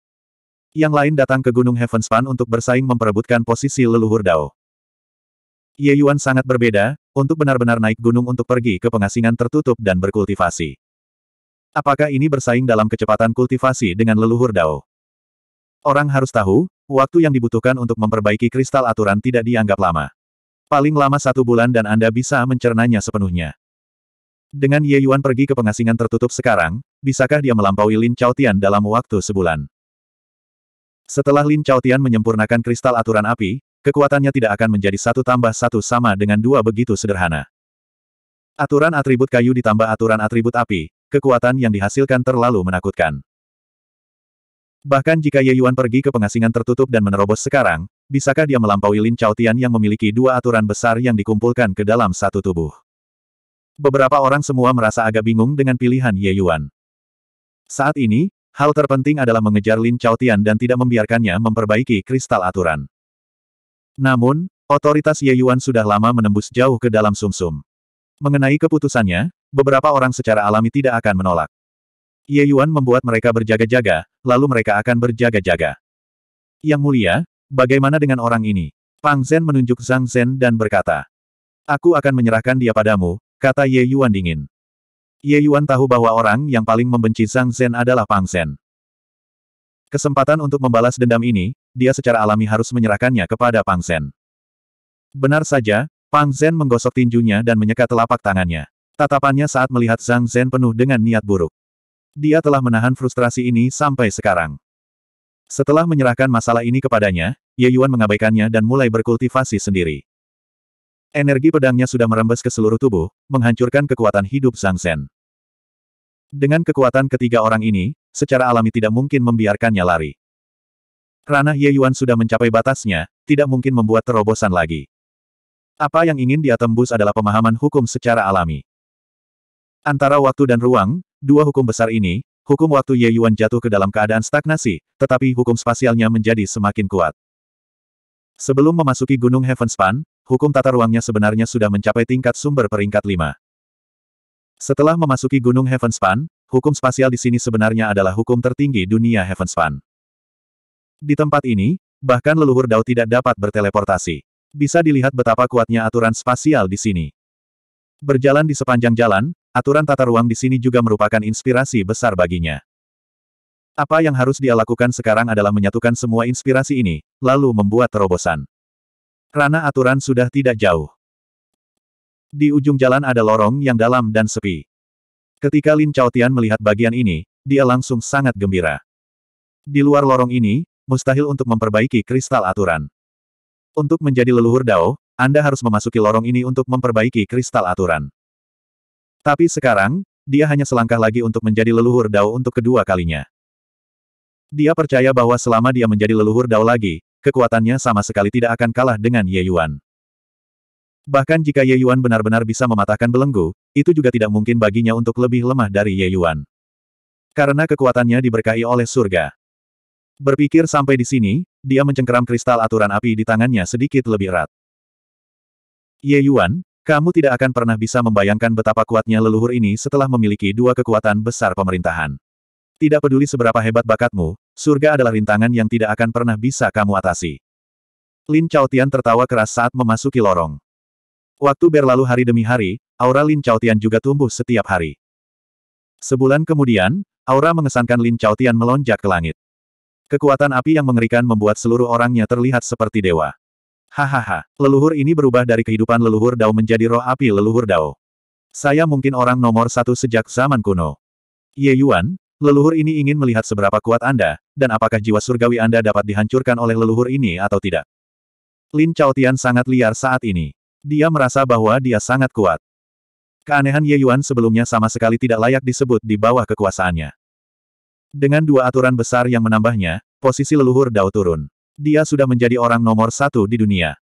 Yang lain datang ke Gunung Heavenspan untuk bersaing memperebutkan posisi leluhur Dao. Ye Yuan sangat berbeda, untuk benar-benar naik gunung untuk pergi ke pengasingan tertutup dan berkultivasi. Apakah ini bersaing dalam kecepatan kultivasi dengan leluhur Dao? Orang harus tahu, waktu yang dibutuhkan untuk memperbaiki kristal aturan tidak dianggap lama. Paling lama satu bulan dan Anda bisa mencernanya sepenuhnya. Dengan Ye Yuan pergi ke pengasingan tertutup sekarang, bisakah dia melampaui Lin Chao Tian dalam waktu sebulan? Setelah Lin Chao Tian menyempurnakan kristal aturan api, kekuatannya tidak akan menjadi satu tambah satu sama dengan dua begitu sederhana. Aturan atribut kayu ditambah aturan atribut api, kekuatan yang dihasilkan terlalu menakutkan. Bahkan jika Ye Yuan pergi ke pengasingan tertutup dan menerobos sekarang, bisakah dia melampaui Lin Chao Tian yang memiliki dua aturan besar yang dikumpulkan ke dalam satu tubuh? Beberapa orang semua merasa agak bingung dengan pilihan Ye Yuan. Saat ini, hal terpenting adalah mengejar Lin Chao Tian dan tidak membiarkannya memperbaiki kristal aturan. Namun, otoritas Ye Yuan sudah lama menembus jauh ke dalam sumsum. -sum. Mengenai keputusannya, beberapa orang secara alami tidak akan menolak. Ye Yuan membuat mereka berjaga-jaga, lalu mereka akan berjaga-jaga. Yang mulia, bagaimana dengan orang ini? Pang Zhen menunjuk Zhang Zhen dan berkata, Aku akan menyerahkan dia padamu, kata Ye Yuan dingin. Ye Yuan tahu bahwa orang yang paling membenci Zhang Zhen adalah Pang Zhen. Kesempatan untuk membalas dendam ini, dia secara alami harus menyerahkannya kepada Pang Zhen. Benar saja, Pang Zhen menggosok tinjunya dan menyeka telapak tangannya. Tatapannya saat melihat Zhang Zhen penuh dengan niat buruk. Dia telah menahan frustrasi ini sampai sekarang. Setelah menyerahkan masalah ini kepadanya, Ye Yuan mengabaikannya dan mulai berkultivasi sendiri. Energi pedangnya sudah merembes ke seluruh tubuh, menghancurkan kekuatan hidup Zhang Zhen. Dengan kekuatan ketiga orang ini, secara alami tidak mungkin membiarkannya lari. Ranah Ye Yuan sudah mencapai batasnya, tidak mungkin membuat terobosan lagi. Apa yang ingin dia tembus adalah pemahaman hukum secara alami. Antara waktu dan ruang, dua hukum besar ini, hukum waktu Ye Yuan jatuh ke dalam keadaan stagnasi, tetapi hukum spasialnya menjadi semakin kuat. Sebelum memasuki Gunung Heavenspan, hukum tata ruangnya sebenarnya sudah mencapai tingkat sumber peringkat 5. Setelah memasuki Gunung Heavenspan, hukum spasial di sini sebenarnya adalah hukum tertinggi dunia Heavenspan. Di tempat ini, bahkan leluhur Dao tidak dapat berteleportasi. Bisa dilihat betapa kuatnya aturan spasial di sini. Berjalan di sepanjang jalan, Aturan tata ruang di sini juga merupakan inspirasi besar baginya. Apa yang harus dia lakukan sekarang adalah menyatukan semua inspirasi ini, lalu membuat terobosan. Rana aturan sudah tidak jauh. Di ujung jalan ada lorong yang dalam dan sepi. Ketika Lin Tian melihat bagian ini, dia langsung sangat gembira. Di luar lorong ini, mustahil untuk memperbaiki kristal aturan. Untuk menjadi leluhur Dao, Anda harus memasuki lorong ini untuk memperbaiki kristal aturan. Tapi sekarang, dia hanya selangkah lagi untuk menjadi leluhur Dao untuk kedua kalinya. Dia percaya bahwa selama dia menjadi leluhur Dao lagi, kekuatannya sama sekali tidak akan kalah dengan Ye Yuan. Bahkan jika Ye Yuan benar-benar bisa mematahkan belenggu, itu juga tidak mungkin baginya untuk lebih lemah dari Ye Yuan. Karena kekuatannya diberkahi oleh surga. Berpikir sampai di sini, dia mencengkeram kristal aturan api di tangannya sedikit lebih erat. Ye Yuan, kamu tidak akan pernah bisa membayangkan betapa kuatnya leluhur ini setelah memiliki dua kekuatan besar pemerintahan. Tidak peduli seberapa hebat bakatmu, surga adalah rintangan yang tidak akan pernah bisa kamu atasi. Lin Chaotian tertawa keras saat memasuki lorong. Waktu berlalu hari demi hari, aura Lin Chaotian juga tumbuh setiap hari. Sebulan kemudian, aura mengesankan Lin Chaotian melonjak ke langit. Kekuatan api yang mengerikan membuat seluruh orangnya terlihat seperti dewa. Hahaha, leluhur ini berubah dari kehidupan leluhur Dao menjadi roh api leluhur Dao. Saya mungkin orang nomor satu sejak zaman kuno. Ye Yuan, leluhur ini ingin melihat seberapa kuat Anda, dan apakah jiwa surgawi Anda dapat dihancurkan oleh leluhur ini atau tidak. Lin Chaotian sangat liar saat ini. Dia merasa bahwa dia sangat kuat. Keanehan Ye Yuan sebelumnya sama sekali tidak layak disebut di bawah kekuasaannya. Dengan dua aturan besar yang menambahnya, posisi leluhur Dao turun. Dia sudah menjadi orang nomor satu di dunia.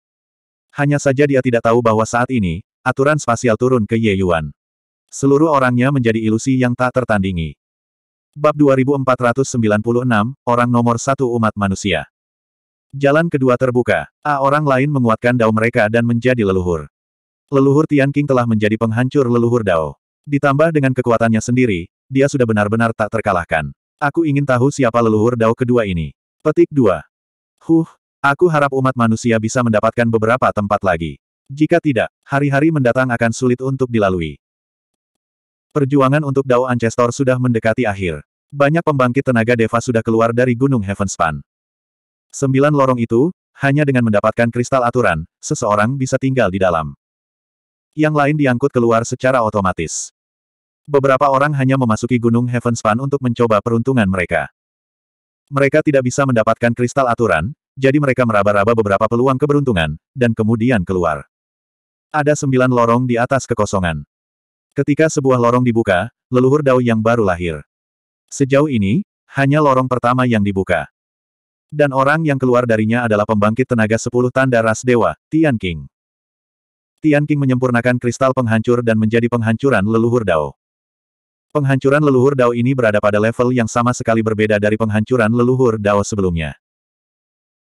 Hanya saja dia tidak tahu bahwa saat ini, aturan spasial turun ke Ye Yuan. Seluruh orangnya menjadi ilusi yang tak tertandingi. Bab 2496, Orang Nomor Satu Umat Manusia Jalan kedua terbuka. A orang lain menguatkan dao mereka dan menjadi leluhur. Leluhur Tian King telah menjadi penghancur leluhur dao. Ditambah dengan kekuatannya sendiri, dia sudah benar-benar tak terkalahkan. Aku ingin tahu siapa leluhur dao kedua ini. Petik 2. Huh, aku harap umat manusia bisa mendapatkan beberapa tempat lagi. Jika tidak, hari-hari mendatang akan sulit untuk dilalui. Perjuangan untuk Dao Ancestor sudah mendekati akhir. Banyak pembangkit tenaga Deva sudah keluar dari Gunung Heavenspan. Sembilan lorong itu, hanya dengan mendapatkan kristal aturan, seseorang bisa tinggal di dalam. Yang lain diangkut keluar secara otomatis. Beberapa orang hanya memasuki Gunung Heavenspan untuk mencoba peruntungan mereka. Mereka tidak bisa mendapatkan kristal aturan, jadi mereka meraba-raba beberapa peluang keberuntungan, dan kemudian keluar. Ada sembilan lorong di atas kekosongan. Ketika sebuah lorong dibuka, leluhur Dao yang baru lahir. Sejauh ini, hanya lorong pertama yang dibuka. Dan orang yang keluar darinya adalah pembangkit tenaga sepuluh tanda ras dewa, Tian King. Tian King menyempurnakan kristal penghancur dan menjadi penghancuran leluhur Dao. Penghancuran leluhur Dao ini berada pada level yang sama sekali berbeda dari penghancuran leluhur Dao sebelumnya.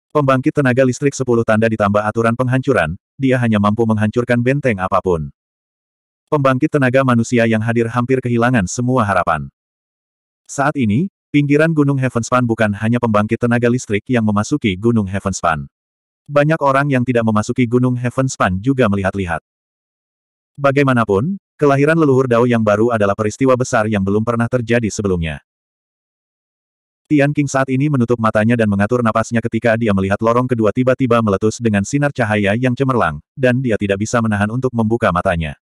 Pembangkit tenaga listrik 10 tanda ditambah aturan penghancuran, dia hanya mampu menghancurkan benteng apapun. Pembangkit tenaga manusia yang hadir hampir kehilangan semua harapan. Saat ini, pinggiran Gunung Heavenspan bukan hanya pembangkit tenaga listrik yang memasuki Gunung Heavenspan. Banyak orang yang tidak memasuki Gunung Heavenspan juga melihat-lihat. Bagaimanapun, Kelahiran leluhur Dao yang baru adalah peristiwa besar yang belum pernah terjadi sebelumnya. Tian King saat ini menutup matanya dan mengatur napasnya ketika dia melihat lorong kedua tiba-tiba meletus dengan sinar cahaya yang cemerlang, dan dia tidak bisa menahan untuk membuka matanya.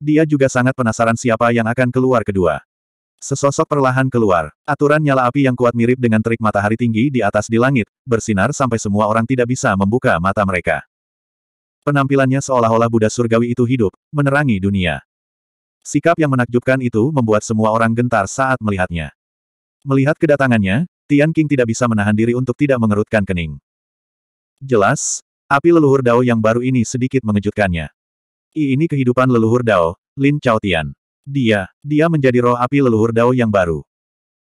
Dia juga sangat penasaran siapa yang akan keluar kedua. Sesosok perlahan keluar. Aturan nyala api yang kuat mirip dengan terik matahari tinggi di atas di langit, bersinar sampai semua orang tidak bisa membuka mata mereka. Penampilannya seolah-olah Buddha surgawi itu hidup, menerangi dunia. Sikap yang menakjubkan itu membuat semua orang gentar saat melihatnya. Melihat kedatangannya, Tian King tidak bisa menahan diri untuk tidak mengerutkan kening. Jelas, api leluhur Dao yang baru ini sedikit mengejutkannya. I ini kehidupan leluhur Dao, Lin Chao Tian. Dia, dia menjadi roh api leluhur Dao yang baru.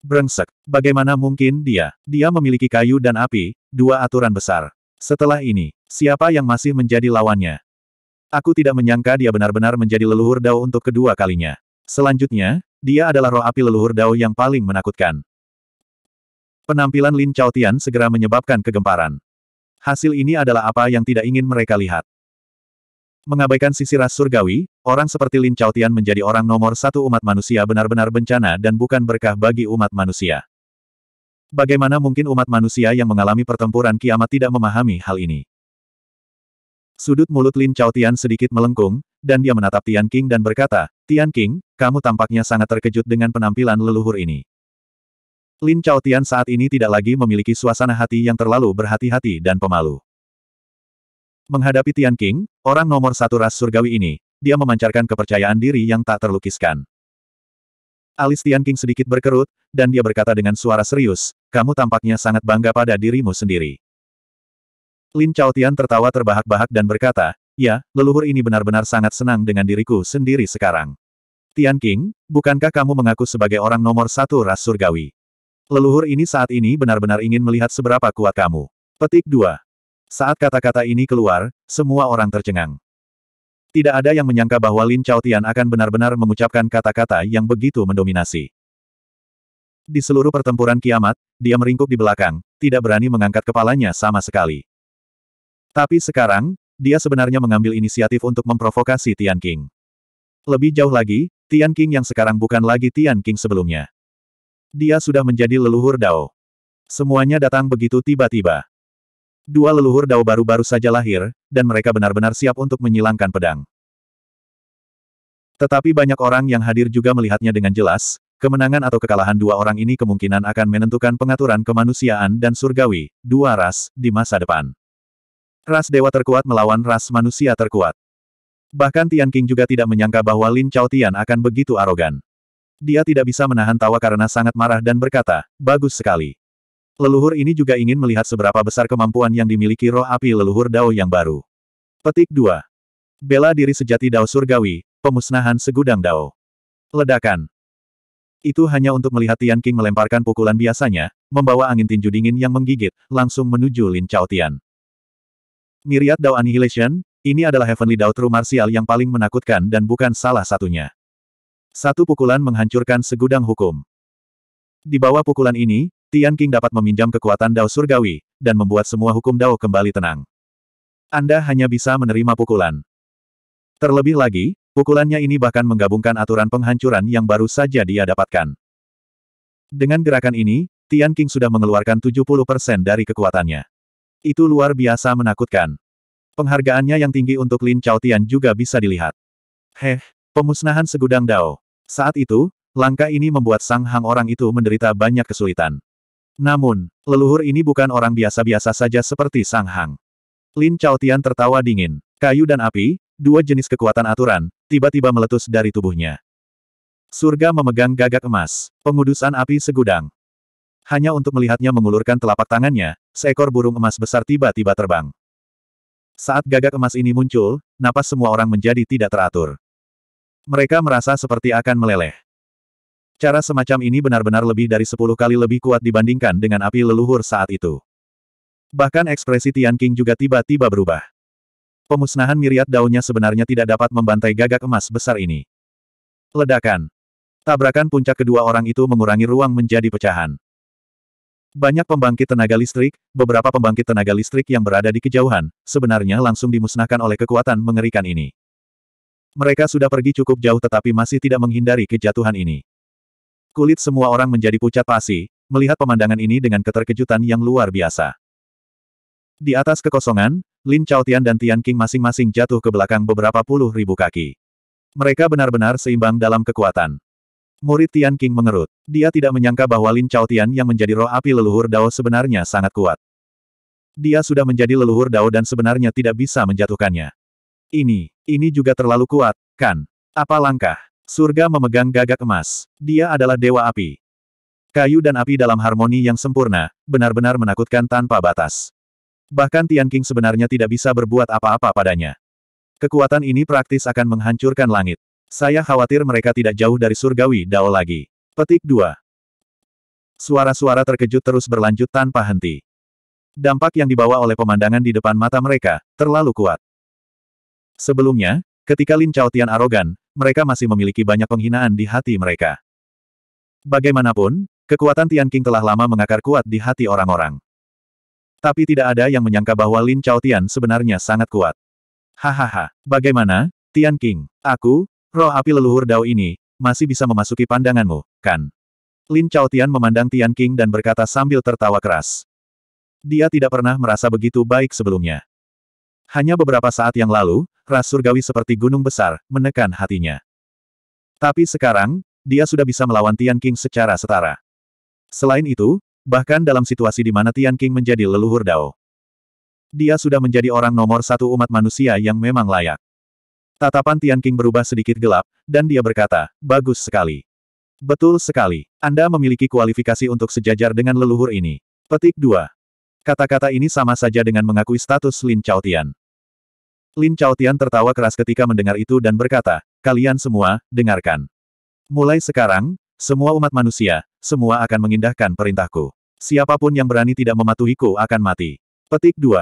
Brengsek, bagaimana mungkin dia? Dia memiliki kayu dan api, dua aturan besar. Setelah ini, Siapa yang masih menjadi lawannya? Aku tidak menyangka dia benar-benar menjadi leluhur Dao untuk kedua kalinya. Selanjutnya, dia adalah roh api leluhur Dao yang paling menakutkan. Penampilan Lin Chaotian segera menyebabkan kegemparan. Hasil ini adalah apa yang tidak ingin mereka lihat. Mengabaikan sisi ras surgawi, orang seperti Lin Chaotian menjadi orang nomor satu umat manusia benar-benar bencana dan bukan berkah bagi umat manusia. Bagaimana mungkin umat manusia yang mengalami pertempuran kiamat tidak memahami hal ini? Sudut mulut Lin Chao Tian sedikit melengkung, dan dia menatap Tian King dan berkata, Tian King, kamu tampaknya sangat terkejut dengan penampilan leluhur ini. Lin Chao Tian saat ini tidak lagi memiliki suasana hati yang terlalu berhati-hati dan pemalu. Menghadapi Tian King, orang nomor satu ras surgawi ini, dia memancarkan kepercayaan diri yang tak terlukiskan. Alis Tian King sedikit berkerut, dan dia berkata dengan suara serius, kamu tampaknya sangat bangga pada dirimu sendiri. Lin Chaotian tertawa terbahak-bahak dan berkata, Ya, leluhur ini benar-benar sangat senang dengan diriku sendiri sekarang. Tian King, bukankah kamu mengaku sebagai orang nomor satu ras surgawi? Leluhur ini saat ini benar-benar ingin melihat seberapa kuat kamu. Petik 2. Saat kata-kata ini keluar, semua orang tercengang. Tidak ada yang menyangka bahwa Lin Chaotian akan benar-benar mengucapkan kata-kata yang begitu mendominasi. Di seluruh pertempuran kiamat, dia meringkuk di belakang, tidak berani mengangkat kepalanya sama sekali. Tapi sekarang, dia sebenarnya mengambil inisiatif untuk memprovokasi Tian King. Lebih jauh lagi, Tian King yang sekarang bukan lagi Tian King sebelumnya. Dia sudah menjadi leluhur Dao. Semuanya datang begitu tiba-tiba. Dua leluhur Dao baru-baru saja lahir, dan mereka benar-benar siap untuk menyilangkan pedang. Tetapi banyak orang yang hadir juga melihatnya dengan jelas, kemenangan atau kekalahan dua orang ini kemungkinan akan menentukan pengaturan kemanusiaan dan surgawi, dua ras, di masa depan. Ras dewa terkuat melawan ras manusia terkuat. Bahkan Tian King juga tidak menyangka bahwa Lin Chao Tian akan begitu arogan. Dia tidak bisa menahan tawa karena sangat marah dan berkata, bagus sekali. Leluhur ini juga ingin melihat seberapa besar kemampuan yang dimiliki roh api leluhur Dao yang baru. Petik 2. Bela diri sejati Dao Surgawi, pemusnahan segudang Dao. Ledakan. Itu hanya untuk melihat Tian King melemparkan pukulan biasanya, membawa angin tinju dingin yang menggigit, langsung menuju Lin Chao Tian. Myriad Dao Annihilation, ini adalah Heavenly Dao True Martial yang paling menakutkan dan bukan salah satunya. Satu pukulan menghancurkan segudang hukum. Di bawah pukulan ini, Tian King dapat meminjam kekuatan Dao Surgawi, dan membuat semua hukum Dao kembali tenang. Anda hanya bisa menerima pukulan. Terlebih lagi, pukulannya ini bahkan menggabungkan aturan penghancuran yang baru saja dia dapatkan. Dengan gerakan ini, Tian King sudah mengeluarkan 70% dari kekuatannya. Itu luar biasa menakutkan. Penghargaannya yang tinggi untuk Lin Chao Tian juga bisa dilihat. Heh, pemusnahan segudang Dao. Saat itu, langkah ini membuat Sang Hang orang itu menderita banyak kesulitan. Namun, leluhur ini bukan orang biasa-biasa saja seperti Sang Hang. Lin Chao Tian tertawa dingin. Kayu dan api, dua jenis kekuatan aturan, tiba-tiba meletus dari tubuhnya. Surga memegang gagak emas, pengudusan api segudang. Hanya untuk melihatnya mengulurkan telapak tangannya, seekor burung emas besar tiba-tiba terbang. Saat gagak emas ini muncul, napas semua orang menjadi tidak teratur. Mereka merasa seperti akan meleleh. Cara semacam ini benar-benar lebih dari sepuluh kali lebih kuat dibandingkan dengan api leluhur saat itu. Bahkan ekspresi Tian King juga tiba-tiba berubah. Pemusnahan miriat daunnya sebenarnya tidak dapat membantai gagak emas besar ini. Ledakan. Tabrakan puncak kedua orang itu mengurangi ruang menjadi pecahan. Banyak pembangkit tenaga listrik, beberapa pembangkit tenaga listrik yang berada di kejauhan, sebenarnya langsung dimusnahkan oleh kekuatan mengerikan ini. Mereka sudah pergi cukup jauh tetapi masih tidak menghindari kejatuhan ini. Kulit semua orang menjadi pucat pasi, melihat pemandangan ini dengan keterkejutan yang luar biasa. Di atas kekosongan, Lin Tian dan Tian King masing-masing jatuh ke belakang beberapa puluh ribu kaki. Mereka benar-benar seimbang dalam kekuatan. Murid Tian King mengerut. Dia tidak menyangka bahwa Lin Chao Tian yang menjadi roh api leluhur Dao sebenarnya sangat kuat. Dia sudah menjadi leluhur Dao dan sebenarnya tidak bisa menjatuhkannya. Ini, ini juga terlalu kuat, kan? Apa langkah? Surga memegang gagak emas. Dia adalah dewa api. Kayu dan api dalam harmoni yang sempurna, benar-benar menakutkan tanpa batas. Bahkan Tian King sebenarnya tidak bisa berbuat apa-apa padanya. Kekuatan ini praktis akan menghancurkan langit. Saya khawatir mereka tidak jauh dari surgawi Dao lagi. Petik 2. Suara-suara terkejut terus berlanjut tanpa henti. Dampak yang dibawa oleh pemandangan di depan mata mereka, terlalu kuat. Sebelumnya, ketika Lin Chaotian arogan, mereka masih memiliki banyak penghinaan di hati mereka. Bagaimanapun, kekuatan Tian King telah lama mengakar kuat di hati orang-orang. Tapi tidak ada yang menyangka bahwa Lin Chaotian sebenarnya sangat kuat. Hahaha, bagaimana, Tian King? Aku, Roh api leluhur Dao ini, masih bisa memasuki pandanganmu, kan? Lin Chao Tian memandang Tian King dan berkata sambil tertawa keras. Dia tidak pernah merasa begitu baik sebelumnya. Hanya beberapa saat yang lalu, ras surgawi seperti gunung besar, menekan hatinya. Tapi sekarang, dia sudah bisa melawan Tian King secara setara. Selain itu, bahkan dalam situasi di mana Tian King menjadi leluhur Dao, dia sudah menjadi orang nomor satu umat manusia yang memang layak. Tatapan Tian King berubah sedikit gelap, dan dia berkata, bagus sekali. Betul sekali. Anda memiliki kualifikasi untuk sejajar dengan leluhur ini. Petik 2. Kata-kata ini sama saja dengan mengakui status Lin Chaotian. Lin Chaotian tertawa keras ketika mendengar itu dan berkata, Kalian semua, dengarkan. Mulai sekarang, semua umat manusia, semua akan mengindahkan perintahku. Siapapun yang berani tidak mematuhiku akan mati. Petik 2.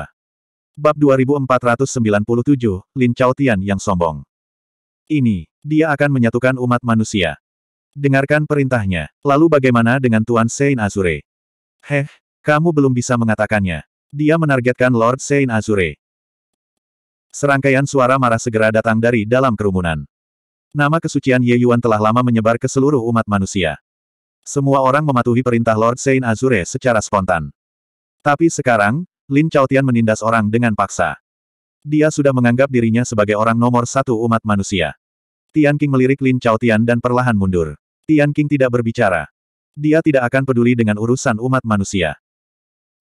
Bab 2497, Lin Tian yang sombong. Ini, dia akan menyatukan umat manusia. Dengarkan perintahnya. Lalu bagaimana dengan Tuan Sein Azure? Heh, kamu belum bisa mengatakannya. Dia menargetkan Lord Sein Azure. Serangkaian suara marah segera datang dari dalam kerumunan. Nama kesucian Ye Yuan telah lama menyebar ke seluruh umat manusia. Semua orang mematuhi perintah Lord Sein Azure secara spontan. Tapi sekarang, Lin Chao Tian menindas orang dengan paksa. Dia sudah menganggap dirinya sebagai orang nomor satu umat manusia. Tian King melirik Lin Chao Tian dan perlahan mundur. Tian King tidak berbicara. Dia tidak akan peduli dengan urusan umat manusia.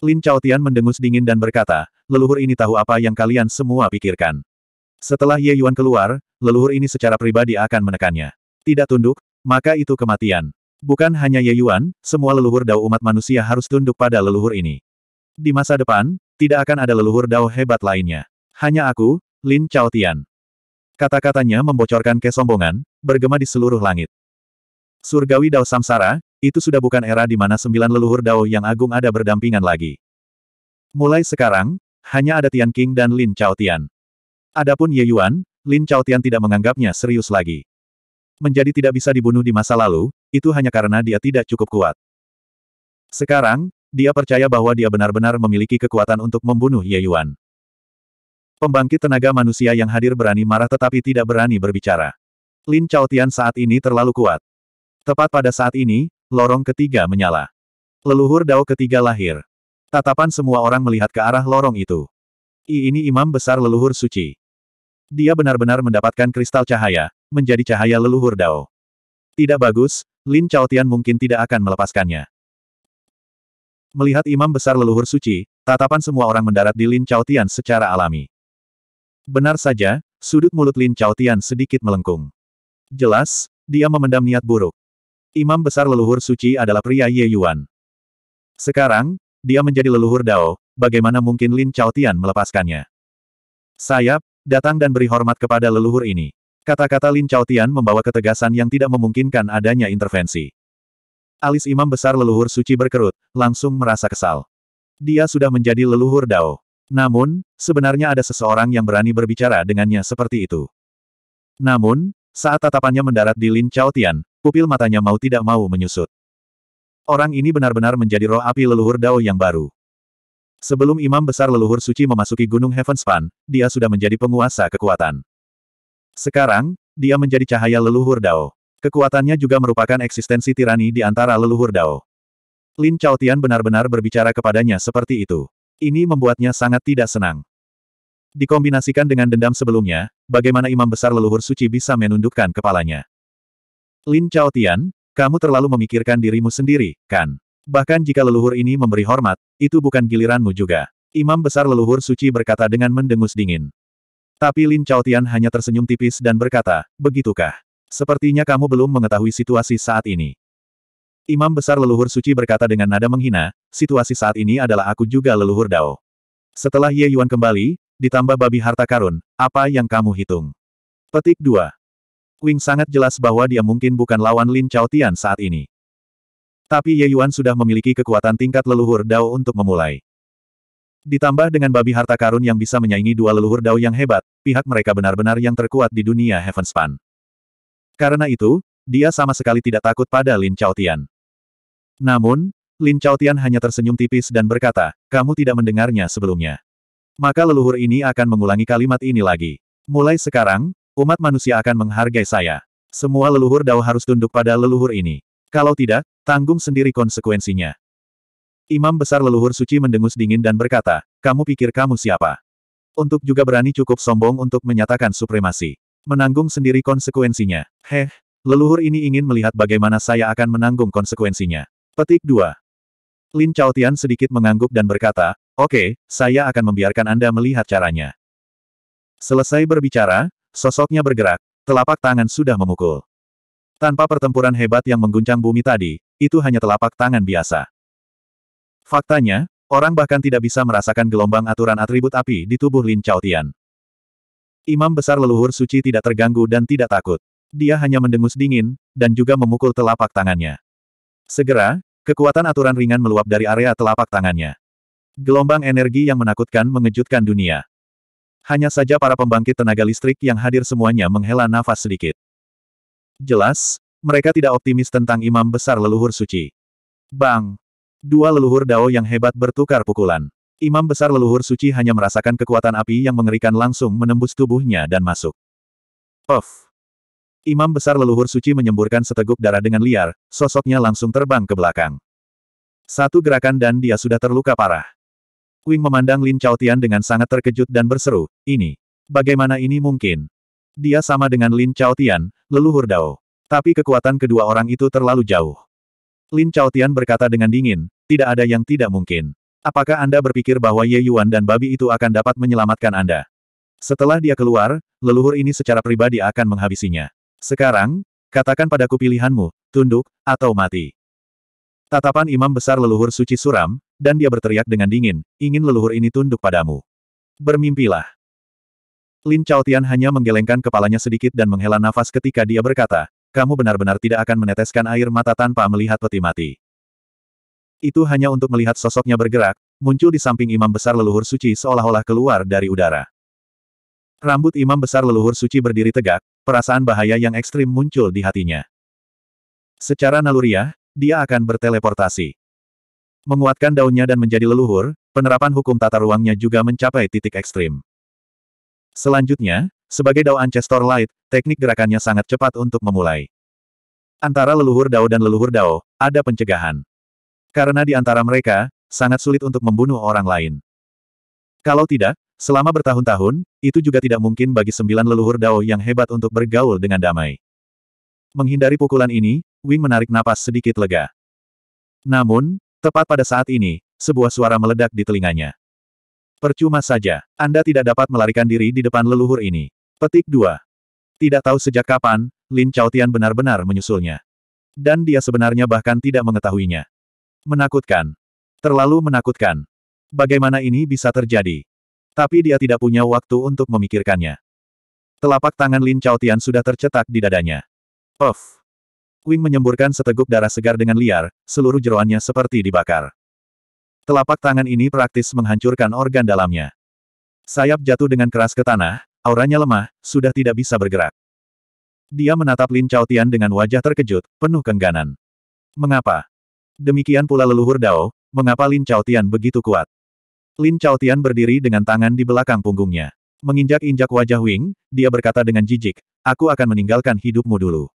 Lin Chao Tian mendengus dingin dan berkata, leluhur ini tahu apa yang kalian semua pikirkan. Setelah Ye Yuan keluar, leluhur ini secara pribadi akan menekannya. Tidak tunduk, maka itu kematian. Bukan hanya Ye Yuan, semua leluhur dao umat manusia harus tunduk pada leluhur ini. Di masa depan, tidak akan ada leluhur Dao hebat lainnya. Hanya aku, Lin Chao Tian. Kata-katanya membocorkan kesombongan, bergema di seluruh langit. Surgawi Dao Samsara, itu sudah bukan era di mana sembilan leluhur Dao yang agung ada berdampingan lagi. Mulai sekarang, hanya ada Tian King dan Lin Chao Tian. Adapun Ye Yuan, Lin Chao Tian tidak menganggapnya serius lagi. Menjadi tidak bisa dibunuh di masa lalu, itu hanya karena dia tidak cukup kuat. Sekarang, dia percaya bahwa dia benar-benar memiliki kekuatan untuk membunuh Ye Yuan. Pembangkit tenaga manusia yang hadir berani marah tetapi tidak berani berbicara. Lin Chao Tian saat ini terlalu kuat. Tepat pada saat ini, lorong ketiga menyala. Leluhur Dao ketiga lahir. Tatapan semua orang melihat ke arah lorong itu. I ini imam besar leluhur suci. Dia benar-benar mendapatkan kristal cahaya, menjadi cahaya leluhur Dao. Tidak bagus, Lin Chao Tian mungkin tidak akan melepaskannya. Melihat imam besar leluhur suci, tatapan semua orang mendarat di Lin Chao Tian secara alami. Benar saja, sudut mulut Lin Chao Tian sedikit melengkung. Jelas, dia memendam niat buruk. Imam besar leluhur suci adalah pria Ye Yuan. Sekarang, dia menjadi leluhur Dao, bagaimana mungkin Lin Chao Tian melepaskannya? Sayap, datang dan beri hormat kepada leluhur ini. Kata-kata Lin Chao Tian membawa ketegasan yang tidak memungkinkan adanya intervensi. Alis imam besar leluhur suci berkerut, langsung merasa kesal. Dia sudah menjadi leluhur Dao. Namun, sebenarnya ada seseorang yang berani berbicara dengannya seperti itu. Namun, saat tatapannya mendarat di Lin Chao Tian, pupil matanya mau tidak mau menyusut. Orang ini benar-benar menjadi roh api leluhur Dao yang baru. Sebelum imam besar leluhur suci memasuki Gunung Heavenspan, dia sudah menjadi penguasa kekuatan. Sekarang, dia menjadi cahaya leluhur Dao. Kekuatannya juga merupakan eksistensi tirani di antara leluhur Dao. Lin Tian benar-benar berbicara kepadanya seperti itu. Ini membuatnya sangat tidak senang. Dikombinasikan dengan dendam sebelumnya, bagaimana imam besar leluhur suci bisa menundukkan kepalanya. Lin Tian, kamu terlalu memikirkan dirimu sendiri, kan? Bahkan jika leluhur ini memberi hormat, itu bukan giliranmu juga. Imam besar leluhur suci berkata dengan mendengus dingin. Tapi Lin Tian hanya tersenyum tipis dan berkata, begitukah? Sepertinya kamu belum mengetahui situasi saat ini. Imam Besar Leluhur Suci berkata dengan nada menghina, situasi saat ini adalah aku juga leluhur Dao. Setelah Ye Yuan kembali, ditambah babi harta karun, apa yang kamu hitung? Petik 2. Wing sangat jelas bahwa dia mungkin bukan lawan Lin Chao Tian saat ini. Tapi Ye Yuan sudah memiliki kekuatan tingkat leluhur Dao untuk memulai. Ditambah dengan babi harta karun yang bisa menyaingi dua leluhur Dao yang hebat, pihak mereka benar-benar yang terkuat di dunia Heavenspan. Karena itu, dia sama sekali tidak takut pada Lin Chaotian. Namun, Lin Chaotian hanya tersenyum tipis dan berkata, kamu tidak mendengarnya sebelumnya. Maka leluhur ini akan mengulangi kalimat ini lagi. Mulai sekarang, umat manusia akan menghargai saya. Semua leluhur dao harus tunduk pada leluhur ini. Kalau tidak, tanggung sendiri konsekuensinya. Imam besar leluhur suci mendengus dingin dan berkata, kamu pikir kamu siapa? Untuk juga berani cukup sombong untuk menyatakan supremasi menanggung sendiri konsekuensinya. Heh, leluhur ini ingin melihat bagaimana saya akan menanggung konsekuensinya. Petik 2. Lin Chaotian sedikit mengangguk dan berkata, Oke, okay, saya akan membiarkan Anda melihat caranya. Selesai berbicara, sosoknya bergerak, telapak tangan sudah memukul. Tanpa pertempuran hebat yang mengguncang bumi tadi, itu hanya telapak tangan biasa. Faktanya, orang bahkan tidak bisa merasakan gelombang aturan atribut api di tubuh Lin Chaotian. Imam besar leluhur suci tidak terganggu dan tidak takut. Dia hanya mendengus dingin, dan juga memukul telapak tangannya. Segera, kekuatan aturan ringan meluap dari area telapak tangannya. Gelombang energi yang menakutkan mengejutkan dunia. Hanya saja para pembangkit tenaga listrik yang hadir semuanya menghela nafas sedikit. Jelas, mereka tidak optimis tentang imam besar leluhur suci. Bang! Dua leluhur Dao yang hebat bertukar pukulan. Imam besar leluhur suci hanya merasakan kekuatan api yang mengerikan langsung menembus tubuhnya dan masuk. Puf. Imam besar leluhur suci menyemburkan seteguk darah dengan liar, sosoknya langsung terbang ke belakang. Satu gerakan dan dia sudah terluka parah. Wing memandang Lin Chaotian dengan sangat terkejut dan berseru, ini, bagaimana ini mungkin? Dia sama dengan Lin Chaotian, leluhur Dao. Tapi kekuatan kedua orang itu terlalu jauh. Lin Chaotian berkata dengan dingin, tidak ada yang tidak mungkin. Apakah Anda berpikir bahwa Ye Yuan dan babi itu akan dapat menyelamatkan Anda? Setelah dia keluar, leluhur ini secara pribadi akan menghabisinya. Sekarang, katakan padaku pilihanmu, tunduk, atau mati. Tatapan imam besar leluhur suci suram, dan dia berteriak dengan dingin, ingin leluhur ini tunduk padamu. Bermimpilah. Lin Chaotian hanya menggelengkan kepalanya sedikit dan menghela nafas ketika dia berkata, kamu benar-benar tidak akan meneteskan air mata tanpa melihat peti mati. Itu hanya untuk melihat sosoknya bergerak, muncul di samping imam besar leluhur suci seolah-olah keluar dari udara. Rambut imam besar leluhur suci berdiri tegak, perasaan bahaya yang ekstrim muncul di hatinya. Secara naluriah, dia akan berteleportasi. Menguatkan daunnya dan menjadi leluhur, penerapan hukum tata ruangnya juga mencapai titik ekstrim. Selanjutnya, sebagai Dao Ancestor Light, teknik gerakannya sangat cepat untuk memulai. Antara leluhur Dao dan leluhur Dao, ada pencegahan. Karena di antara mereka, sangat sulit untuk membunuh orang lain. Kalau tidak, selama bertahun-tahun, itu juga tidak mungkin bagi sembilan leluhur Dao yang hebat untuk bergaul dengan damai. Menghindari pukulan ini, Wing menarik napas sedikit lega. Namun, tepat pada saat ini, sebuah suara meledak di telinganya. Percuma saja, Anda tidak dapat melarikan diri di depan leluhur ini. Petik 2. Tidak tahu sejak kapan, Lin Chao Tian benar-benar menyusulnya. Dan dia sebenarnya bahkan tidak mengetahuinya. Menakutkan. Terlalu menakutkan. Bagaimana ini bisa terjadi? Tapi dia tidak punya waktu untuk memikirkannya. Telapak tangan Lin Chaotian sudah tercetak di dadanya. Puf, Wing menyemburkan seteguk darah segar dengan liar, seluruh jeroannya seperti dibakar. Telapak tangan ini praktis menghancurkan organ dalamnya. Sayap jatuh dengan keras ke tanah, auranya lemah, sudah tidak bisa bergerak. Dia menatap Lin Chaotian dengan wajah terkejut, penuh kengganan. Mengapa? Demikian pula leluhur Dao, mengapa Lin Chaotian begitu kuat? Lin Chaotian berdiri dengan tangan di belakang punggungnya. Menginjak-injak wajah Wing, dia berkata dengan jijik, aku akan meninggalkan hidupmu dulu.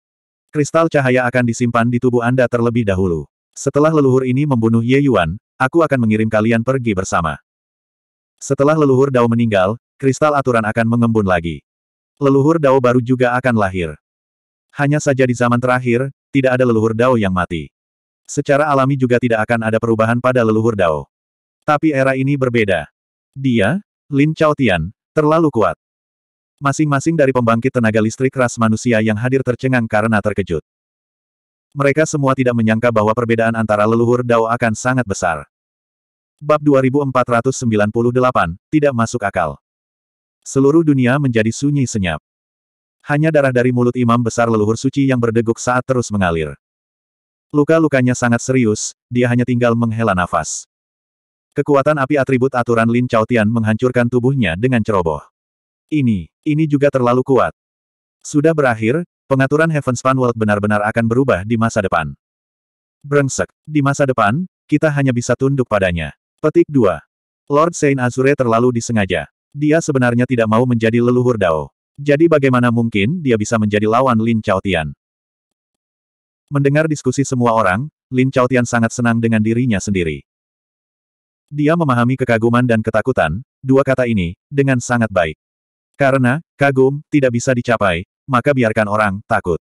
Kristal cahaya akan disimpan di tubuh Anda terlebih dahulu. Setelah leluhur ini membunuh Ye Yuan, aku akan mengirim kalian pergi bersama. Setelah leluhur Dao meninggal, kristal aturan akan mengembun lagi. Leluhur Dao baru juga akan lahir. Hanya saja di zaman terakhir, tidak ada leluhur Dao yang mati. Secara alami juga tidak akan ada perubahan pada leluhur Dao. Tapi era ini berbeda. Dia, Lin Chaotian, terlalu kuat. Masing-masing dari pembangkit tenaga listrik ras manusia yang hadir tercengang karena terkejut. Mereka semua tidak menyangka bahwa perbedaan antara leluhur Dao akan sangat besar. Bab 2498, tidak masuk akal. Seluruh dunia menjadi sunyi senyap. Hanya darah dari mulut imam besar leluhur suci yang berdeguk saat terus mengalir. Luka-lukanya sangat serius, dia hanya tinggal menghela nafas. Kekuatan api atribut aturan Lin Chao Tian menghancurkan tubuhnya dengan ceroboh. Ini, ini juga terlalu kuat. Sudah berakhir, pengaturan Heavenspan World benar-benar akan berubah di masa depan. Brengsek, di masa depan, kita hanya bisa tunduk padanya. Petik 2. Lord Saint Azure terlalu disengaja. Dia sebenarnya tidak mau menjadi leluhur Dao. Jadi bagaimana mungkin dia bisa menjadi lawan Lin Chao Tian? Mendengar diskusi semua orang, Lin Chaotian sangat senang dengan dirinya sendiri. Dia memahami kekaguman dan ketakutan, dua kata ini, dengan sangat baik. Karena, kagum, tidak bisa dicapai, maka biarkan orang, takut.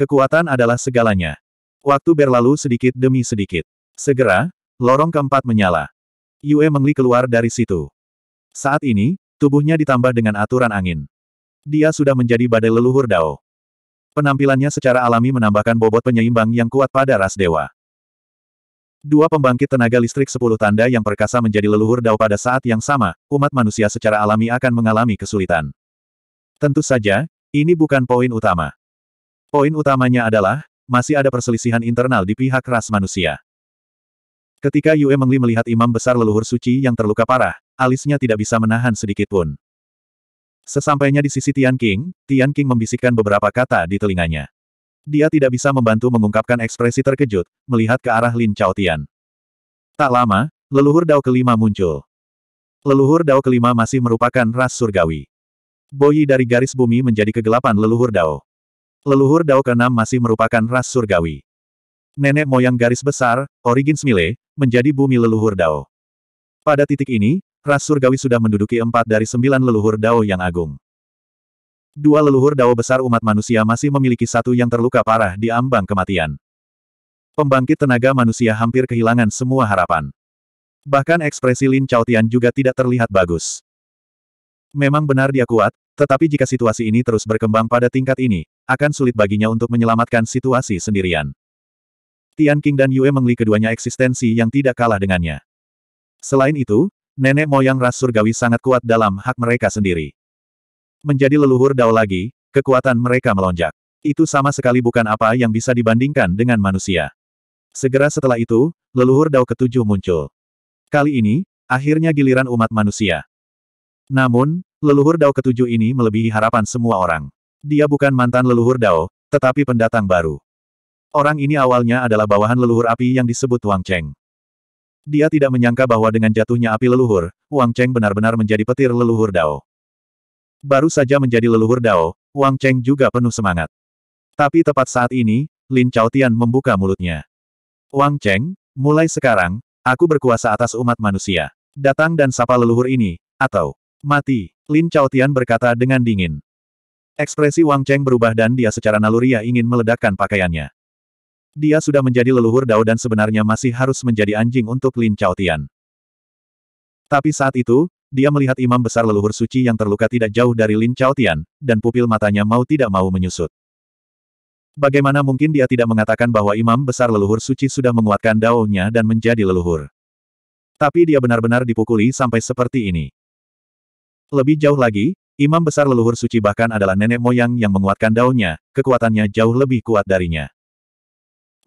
Kekuatan adalah segalanya. Waktu berlalu sedikit demi sedikit. Segera, lorong keempat menyala. Yue Mengli keluar dari situ. Saat ini, tubuhnya ditambah dengan aturan angin. Dia sudah menjadi badai leluhur Dao. Penampilannya secara alami menambahkan bobot penyeimbang yang kuat pada ras dewa. Dua pembangkit tenaga listrik sepuluh tanda yang perkasa menjadi leluhur dao pada saat yang sama, umat manusia secara alami akan mengalami kesulitan. Tentu saja, ini bukan poin utama. Poin utamanya adalah, masih ada perselisihan internal di pihak ras manusia. Ketika Yue Mengli melihat imam besar leluhur suci yang terluka parah, alisnya tidak bisa menahan sedikitpun. Sesampainya di sisi Tian King, Tian King membisikkan beberapa kata di telinganya. Dia tidak bisa membantu mengungkapkan ekspresi terkejut, melihat ke arah Lin Chao Tian. Tak lama, leluhur Dao kelima muncul. Leluhur Dao kelima masih merupakan ras surgawi. Boyi dari garis bumi menjadi kegelapan leluhur Dao. Leluhur Dao keenam masih merupakan ras surgawi. Nenek moyang garis besar, Origins Mile, menjadi bumi leluhur Dao. Pada titik ini, Ras Surgawi sudah menduduki empat dari sembilan leluhur dao yang agung. Dua leluhur dao besar umat manusia masih memiliki satu yang terluka parah di ambang kematian. Pembangkit tenaga manusia hampir kehilangan semua harapan. Bahkan ekspresi Lin Chaotian juga tidak terlihat bagus. Memang benar dia kuat, tetapi jika situasi ini terus berkembang pada tingkat ini, akan sulit baginya untuk menyelamatkan situasi sendirian. Tian King dan Yue Mengli keduanya eksistensi yang tidak kalah dengannya. Selain itu, nenek moyang ras surgawi sangat kuat dalam hak mereka sendiri. Menjadi leluhur dao lagi, kekuatan mereka melonjak. Itu sama sekali bukan apa yang bisa dibandingkan dengan manusia. Segera setelah itu, leluhur dao ketujuh muncul. Kali ini, akhirnya giliran umat manusia. Namun, leluhur dao ketujuh ini melebihi harapan semua orang. Dia bukan mantan leluhur dao, tetapi pendatang baru. Orang ini awalnya adalah bawahan leluhur api yang disebut Wang Cheng. Dia tidak menyangka bahwa dengan jatuhnya api leluhur, Wang Cheng benar-benar menjadi petir leluhur Dao. Baru saja menjadi leluhur Dao, Wang Cheng juga penuh semangat. Tapi tepat saat ini, Lin Chao Tian membuka mulutnya. Wang Cheng, mulai sekarang, aku berkuasa atas umat manusia. Datang dan sapa leluhur ini, atau mati, Lin Chao Tian berkata dengan dingin. Ekspresi Wang Cheng berubah dan dia secara naluriah ingin meledakkan pakaiannya. Dia sudah menjadi leluhur Dao dan sebenarnya masih harus menjadi anjing untuk Lin Chaotian. Tapi saat itu, dia melihat imam besar leluhur suci yang terluka tidak jauh dari Lin Chaotian, dan pupil matanya mau tidak mau menyusut. Bagaimana mungkin dia tidak mengatakan bahwa imam besar leluhur suci sudah menguatkan daunnya dan menjadi leluhur. Tapi dia benar-benar dipukuli sampai seperti ini. Lebih jauh lagi, imam besar leluhur suci bahkan adalah nenek moyang yang menguatkan daunnya, kekuatannya jauh lebih kuat darinya.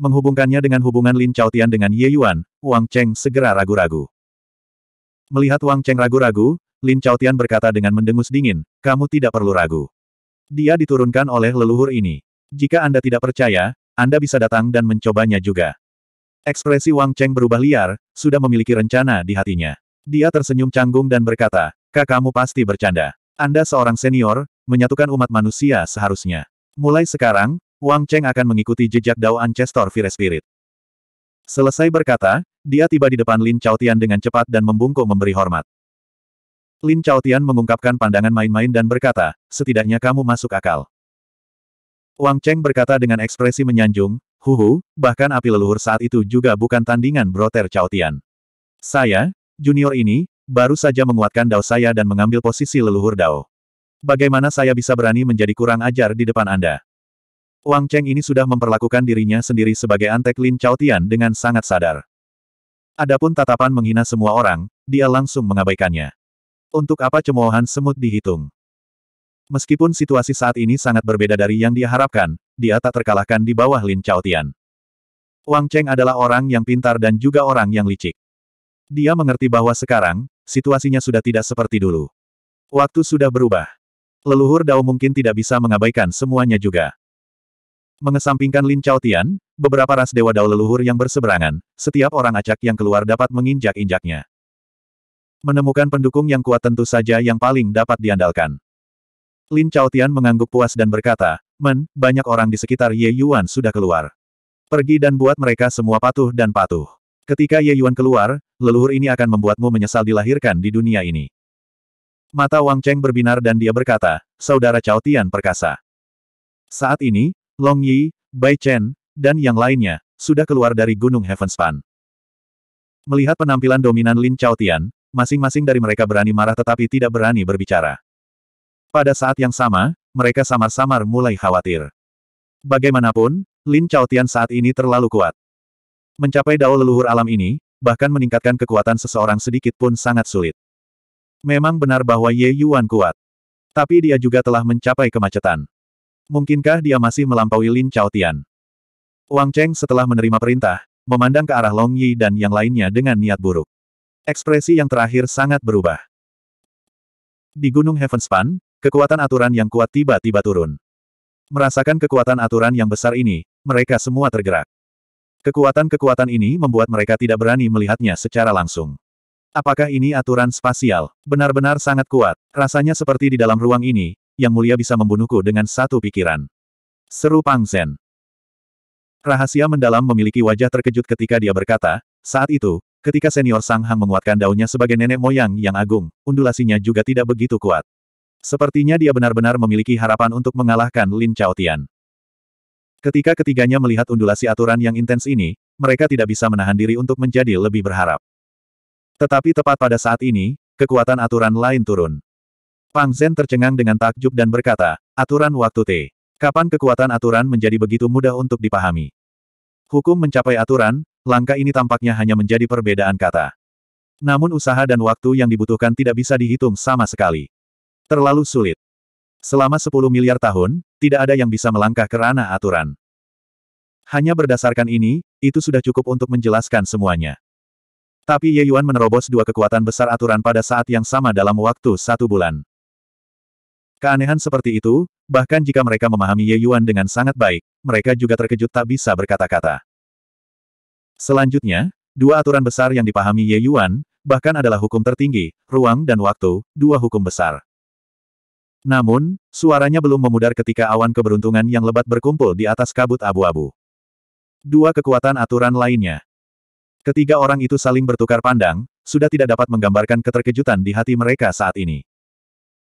Menghubungkannya dengan hubungan Lin Chaotian dengan Ye Yuan, Wang Cheng segera ragu-ragu. Melihat Wang Cheng ragu-ragu, Lin Chaotian berkata dengan mendengus dingin, kamu tidak perlu ragu. Dia diturunkan oleh leluhur ini. Jika Anda tidak percaya, Anda bisa datang dan mencobanya juga. Ekspresi Wang Cheng berubah liar, sudah memiliki rencana di hatinya. Dia tersenyum canggung dan berkata, kakakmu pasti bercanda. Anda seorang senior, menyatukan umat manusia seharusnya. Mulai sekarang, Wang Cheng akan mengikuti jejak Dao Ancestor Fire Spirit. Selesai berkata, dia tiba di depan Lin Chaotian dengan cepat dan membungkuk memberi hormat. Lin Chaotian mengungkapkan pandangan main-main dan berkata, setidaknya kamu masuk akal. Wang Cheng berkata dengan ekspresi menyanjung, huhu, bahkan api leluhur saat itu juga bukan tandingan Broter Chaotian. Saya, junior ini, baru saja menguatkan dao saya dan mengambil posisi leluhur dao. Bagaimana saya bisa berani menjadi kurang ajar di depan Anda? Wang Cheng ini sudah memperlakukan dirinya sendiri sebagai antek Lin Tian dengan sangat sadar. Adapun tatapan menghina semua orang, dia langsung mengabaikannya. Untuk apa cemoohan semut dihitung? Meskipun situasi saat ini sangat berbeda dari yang dia harapkan, dia tak terkalahkan di bawah Lin Tian. Wang Cheng adalah orang yang pintar dan juga orang yang licik. Dia mengerti bahwa sekarang, situasinya sudah tidak seperti dulu. Waktu sudah berubah. Leluhur Dao mungkin tidak bisa mengabaikan semuanya juga. Mengesampingkan Lin Chao Tian, beberapa ras dewa dao leluhur yang berseberangan, setiap orang acak yang keluar dapat menginjak-injaknya. Menemukan pendukung yang kuat tentu saja yang paling dapat diandalkan. Lin Chao Tian mengangguk puas dan berkata, Men, banyak orang di sekitar Ye Yuan sudah keluar. Pergi dan buat mereka semua patuh dan patuh. Ketika Ye Yuan keluar, leluhur ini akan membuatmu menyesal dilahirkan di dunia ini. Mata Wang Cheng berbinar dan dia berkata, Saudara Chao Tian perkasa. Saat ini, Long Yi, Bai Chen, dan yang lainnya, sudah keluar dari Gunung Heavenspan. Melihat penampilan dominan Lin Chaotian, masing-masing dari mereka berani marah tetapi tidak berani berbicara. Pada saat yang sama, mereka samar-samar mulai khawatir. Bagaimanapun, Lin Chaotian saat ini terlalu kuat. Mencapai dao leluhur alam ini, bahkan meningkatkan kekuatan seseorang sedikit pun sangat sulit. Memang benar bahwa Ye Yuan kuat. Tapi dia juga telah mencapai kemacetan. Mungkinkah dia masih melampaui Lin Chaotian? Wang Cheng setelah menerima perintah, memandang ke arah Long Yi dan yang lainnya dengan niat buruk. Ekspresi yang terakhir sangat berubah. Di Gunung Heavenspan, kekuatan aturan yang kuat tiba-tiba turun. Merasakan kekuatan aturan yang besar ini, mereka semua tergerak. Kekuatan-kekuatan ini membuat mereka tidak berani melihatnya secara langsung. Apakah ini aturan spasial? Benar-benar sangat kuat. Rasanya seperti di dalam ruang ini, yang mulia bisa membunuhku dengan satu pikiran. Seru Pang Zen. Rahasia mendalam memiliki wajah terkejut ketika dia berkata, saat itu, ketika senior Sang Hang menguatkan daunnya sebagai nenek moyang yang agung, undulasinya juga tidak begitu kuat. Sepertinya dia benar-benar memiliki harapan untuk mengalahkan Lin Chao Tian. Ketika ketiganya melihat undulasi aturan yang intens ini, mereka tidak bisa menahan diri untuk menjadi lebih berharap. Tetapi tepat pada saat ini, kekuatan aturan lain turun. Pang Zen tercengang dengan takjub dan berkata, aturan waktu T. Kapan kekuatan aturan menjadi begitu mudah untuk dipahami? Hukum mencapai aturan, langkah ini tampaknya hanya menjadi perbedaan kata. Namun usaha dan waktu yang dibutuhkan tidak bisa dihitung sama sekali. Terlalu sulit. Selama 10 miliar tahun, tidak ada yang bisa melangkah ke ranah aturan. Hanya berdasarkan ini, itu sudah cukup untuk menjelaskan semuanya. Tapi Ye Yuan menerobos dua kekuatan besar aturan pada saat yang sama dalam waktu satu bulan. Keanehan seperti itu, bahkan jika mereka memahami Ye Yuan dengan sangat baik, mereka juga terkejut tak bisa berkata-kata. Selanjutnya, dua aturan besar yang dipahami Ye Yuan, bahkan adalah hukum tertinggi, ruang dan waktu, dua hukum besar. Namun, suaranya belum memudar ketika awan keberuntungan yang lebat berkumpul di atas kabut abu-abu. Dua kekuatan aturan lainnya. Ketiga orang itu saling bertukar pandang, sudah tidak dapat menggambarkan keterkejutan di hati mereka saat ini.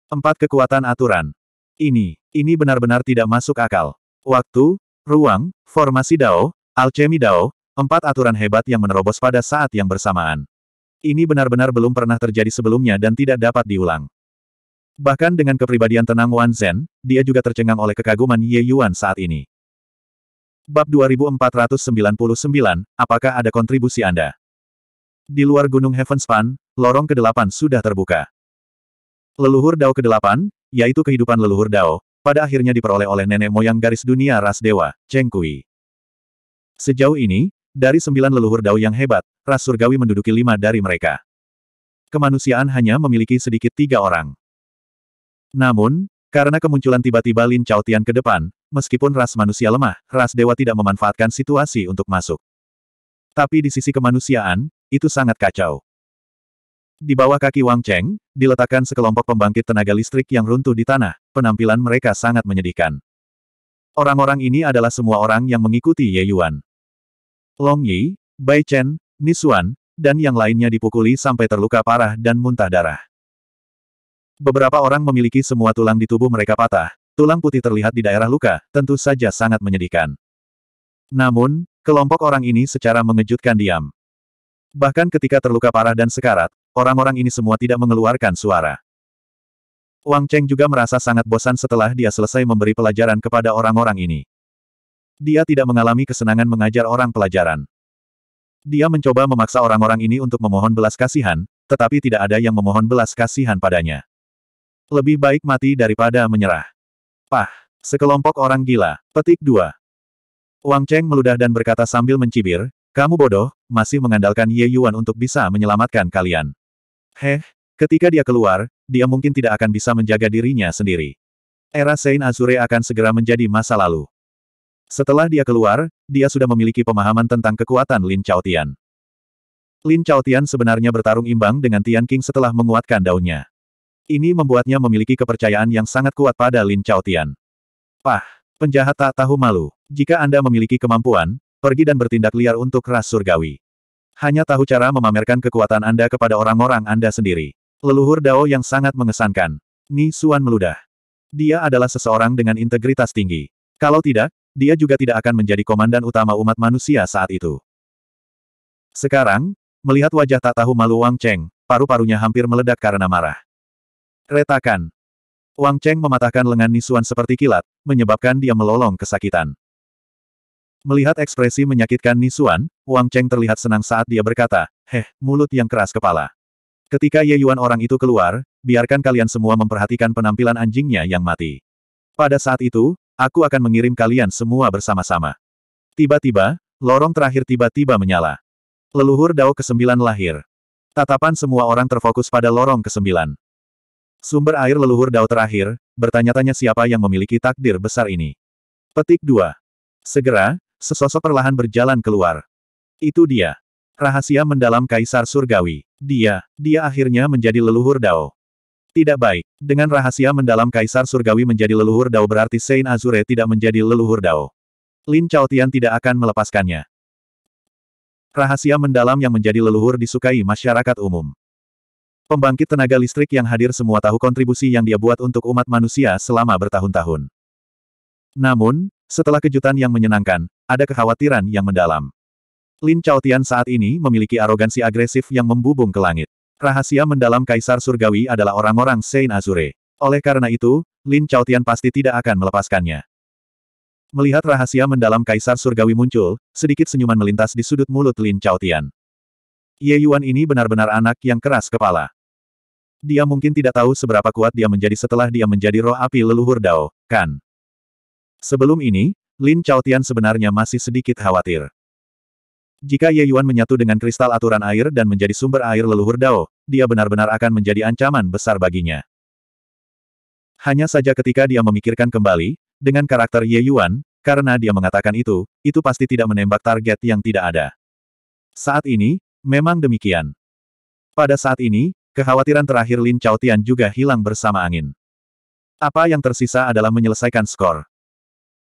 Empat kekuatan aturan. Ini, ini benar-benar tidak masuk akal. Waktu, ruang, formasi Dao, alchemy Dao, empat aturan hebat yang menerobos pada saat yang bersamaan. Ini benar-benar belum pernah terjadi sebelumnya dan tidak dapat diulang. Bahkan dengan kepribadian tenang Wan Zhen, dia juga tercengang oleh kekaguman Ye Yuan saat ini. Bab 2499, apakah ada kontribusi Anda? Di luar Gunung Heavenspan, lorong ke-8 sudah terbuka. Leluhur Dao ke-8, yaitu kehidupan leluhur Dao, pada akhirnya diperoleh oleh nenek moyang garis dunia ras dewa, Cheng Kui. Sejauh ini, dari sembilan leluhur Dao yang hebat, ras surgawi menduduki lima dari mereka. Kemanusiaan hanya memiliki sedikit tiga orang. Namun, karena kemunculan tiba-tiba Lin Chao Tian ke depan, meskipun ras manusia lemah, ras dewa tidak memanfaatkan situasi untuk masuk. Tapi di sisi kemanusiaan, itu sangat kacau. Di bawah kaki Wang Cheng, diletakkan sekelompok pembangkit tenaga listrik yang runtuh di tanah, penampilan mereka sangat menyedihkan. Orang-orang ini adalah semua orang yang mengikuti Ye Yuan. Long Yi, Bai Chen, Ni Xuan, dan yang lainnya dipukuli sampai terluka parah dan muntah darah. Beberapa orang memiliki semua tulang di tubuh mereka patah, tulang putih terlihat di daerah luka, tentu saja sangat menyedihkan. Namun, kelompok orang ini secara mengejutkan diam. Bahkan ketika terluka parah dan sekarat, orang-orang ini semua tidak mengeluarkan suara. Wang Cheng juga merasa sangat bosan setelah dia selesai memberi pelajaran kepada orang-orang ini. Dia tidak mengalami kesenangan mengajar orang pelajaran. Dia mencoba memaksa orang-orang ini untuk memohon belas kasihan, tetapi tidak ada yang memohon belas kasihan padanya. Lebih baik mati daripada menyerah. Pah! Sekelompok orang gila. Petik 2. Wang Cheng meludah dan berkata sambil mencibir, kamu bodoh, masih mengandalkan Ye Yuan untuk bisa menyelamatkan kalian. Heh, ketika dia keluar, dia mungkin tidak akan bisa menjaga dirinya sendiri. Era Sein Azure akan segera menjadi masa lalu. Setelah dia keluar, dia sudah memiliki pemahaman tentang kekuatan Lin Chaotian. Lin Chaotian sebenarnya bertarung imbang dengan Tian King setelah menguatkan daunnya. Ini membuatnya memiliki kepercayaan yang sangat kuat pada Lin Chaotian. Pah, penjahat tak tahu malu. Jika Anda memiliki kemampuan, pergi dan bertindak liar untuk ras surgawi. Hanya tahu cara memamerkan kekuatan Anda kepada orang-orang Anda sendiri. Leluhur Dao yang sangat mengesankan. Ni Suan meludah. Dia adalah seseorang dengan integritas tinggi. Kalau tidak, dia juga tidak akan menjadi komandan utama umat manusia saat itu. Sekarang, melihat wajah tak tahu malu Wang Cheng, paru-parunya hampir meledak karena marah. Retakan. Wang Cheng mematahkan lengan Ni Suan seperti kilat, menyebabkan dia melolong kesakitan. Melihat ekspresi menyakitkan Nisuan, Wang Cheng terlihat senang saat dia berkata, Heh, mulut yang keras kepala. Ketika Ye Yuan orang itu keluar, biarkan kalian semua memperhatikan penampilan anjingnya yang mati. Pada saat itu, aku akan mengirim kalian semua bersama-sama. Tiba-tiba, lorong terakhir tiba-tiba menyala. Leluhur Dao ke-9 lahir. Tatapan semua orang terfokus pada lorong ke-9. Sumber air leluhur Dao terakhir, bertanya-tanya siapa yang memiliki takdir besar ini. Petik 2. Segera, Sesosok perlahan berjalan keluar. Itu dia. Rahasia mendalam Kaisar Surgawi. Dia, dia akhirnya menjadi leluhur Dao. Tidak baik. Dengan rahasia mendalam Kaisar Surgawi menjadi leluhur Dao berarti Saint Azure tidak menjadi leluhur Dao. Lin Chaotian tidak akan melepaskannya. Rahasia mendalam yang menjadi leluhur disukai masyarakat umum. Pembangkit tenaga listrik yang hadir semua tahu kontribusi yang dia buat untuk umat manusia selama bertahun-tahun. Namun, setelah kejutan yang menyenangkan, ada kekhawatiran yang mendalam. Lin Chaotian saat ini memiliki arogansi agresif yang membubung ke langit. Rahasia mendalam Kaisar Surgawi adalah orang-orang Sein Azure. Oleh karena itu, Lin Chaotian pasti tidak akan melepaskannya. Melihat rahasia mendalam Kaisar Surgawi muncul, sedikit senyuman melintas di sudut mulut Lin Chaotian. Ye Yuan ini benar-benar anak yang keras kepala. Dia mungkin tidak tahu seberapa kuat dia menjadi setelah dia menjadi roh api leluhur Dao, kan? Sebelum ini, Lin Chao Tian sebenarnya masih sedikit khawatir. Jika Ye Yuan menyatu dengan kristal aturan air dan menjadi sumber air leluhur Dao, dia benar-benar akan menjadi ancaman besar baginya. Hanya saja ketika dia memikirkan kembali, dengan karakter Ye Yuan, karena dia mengatakan itu, itu pasti tidak menembak target yang tidak ada. Saat ini, memang demikian. Pada saat ini, kekhawatiran terakhir Lin Chao Tian juga hilang bersama angin. Apa yang tersisa adalah menyelesaikan skor.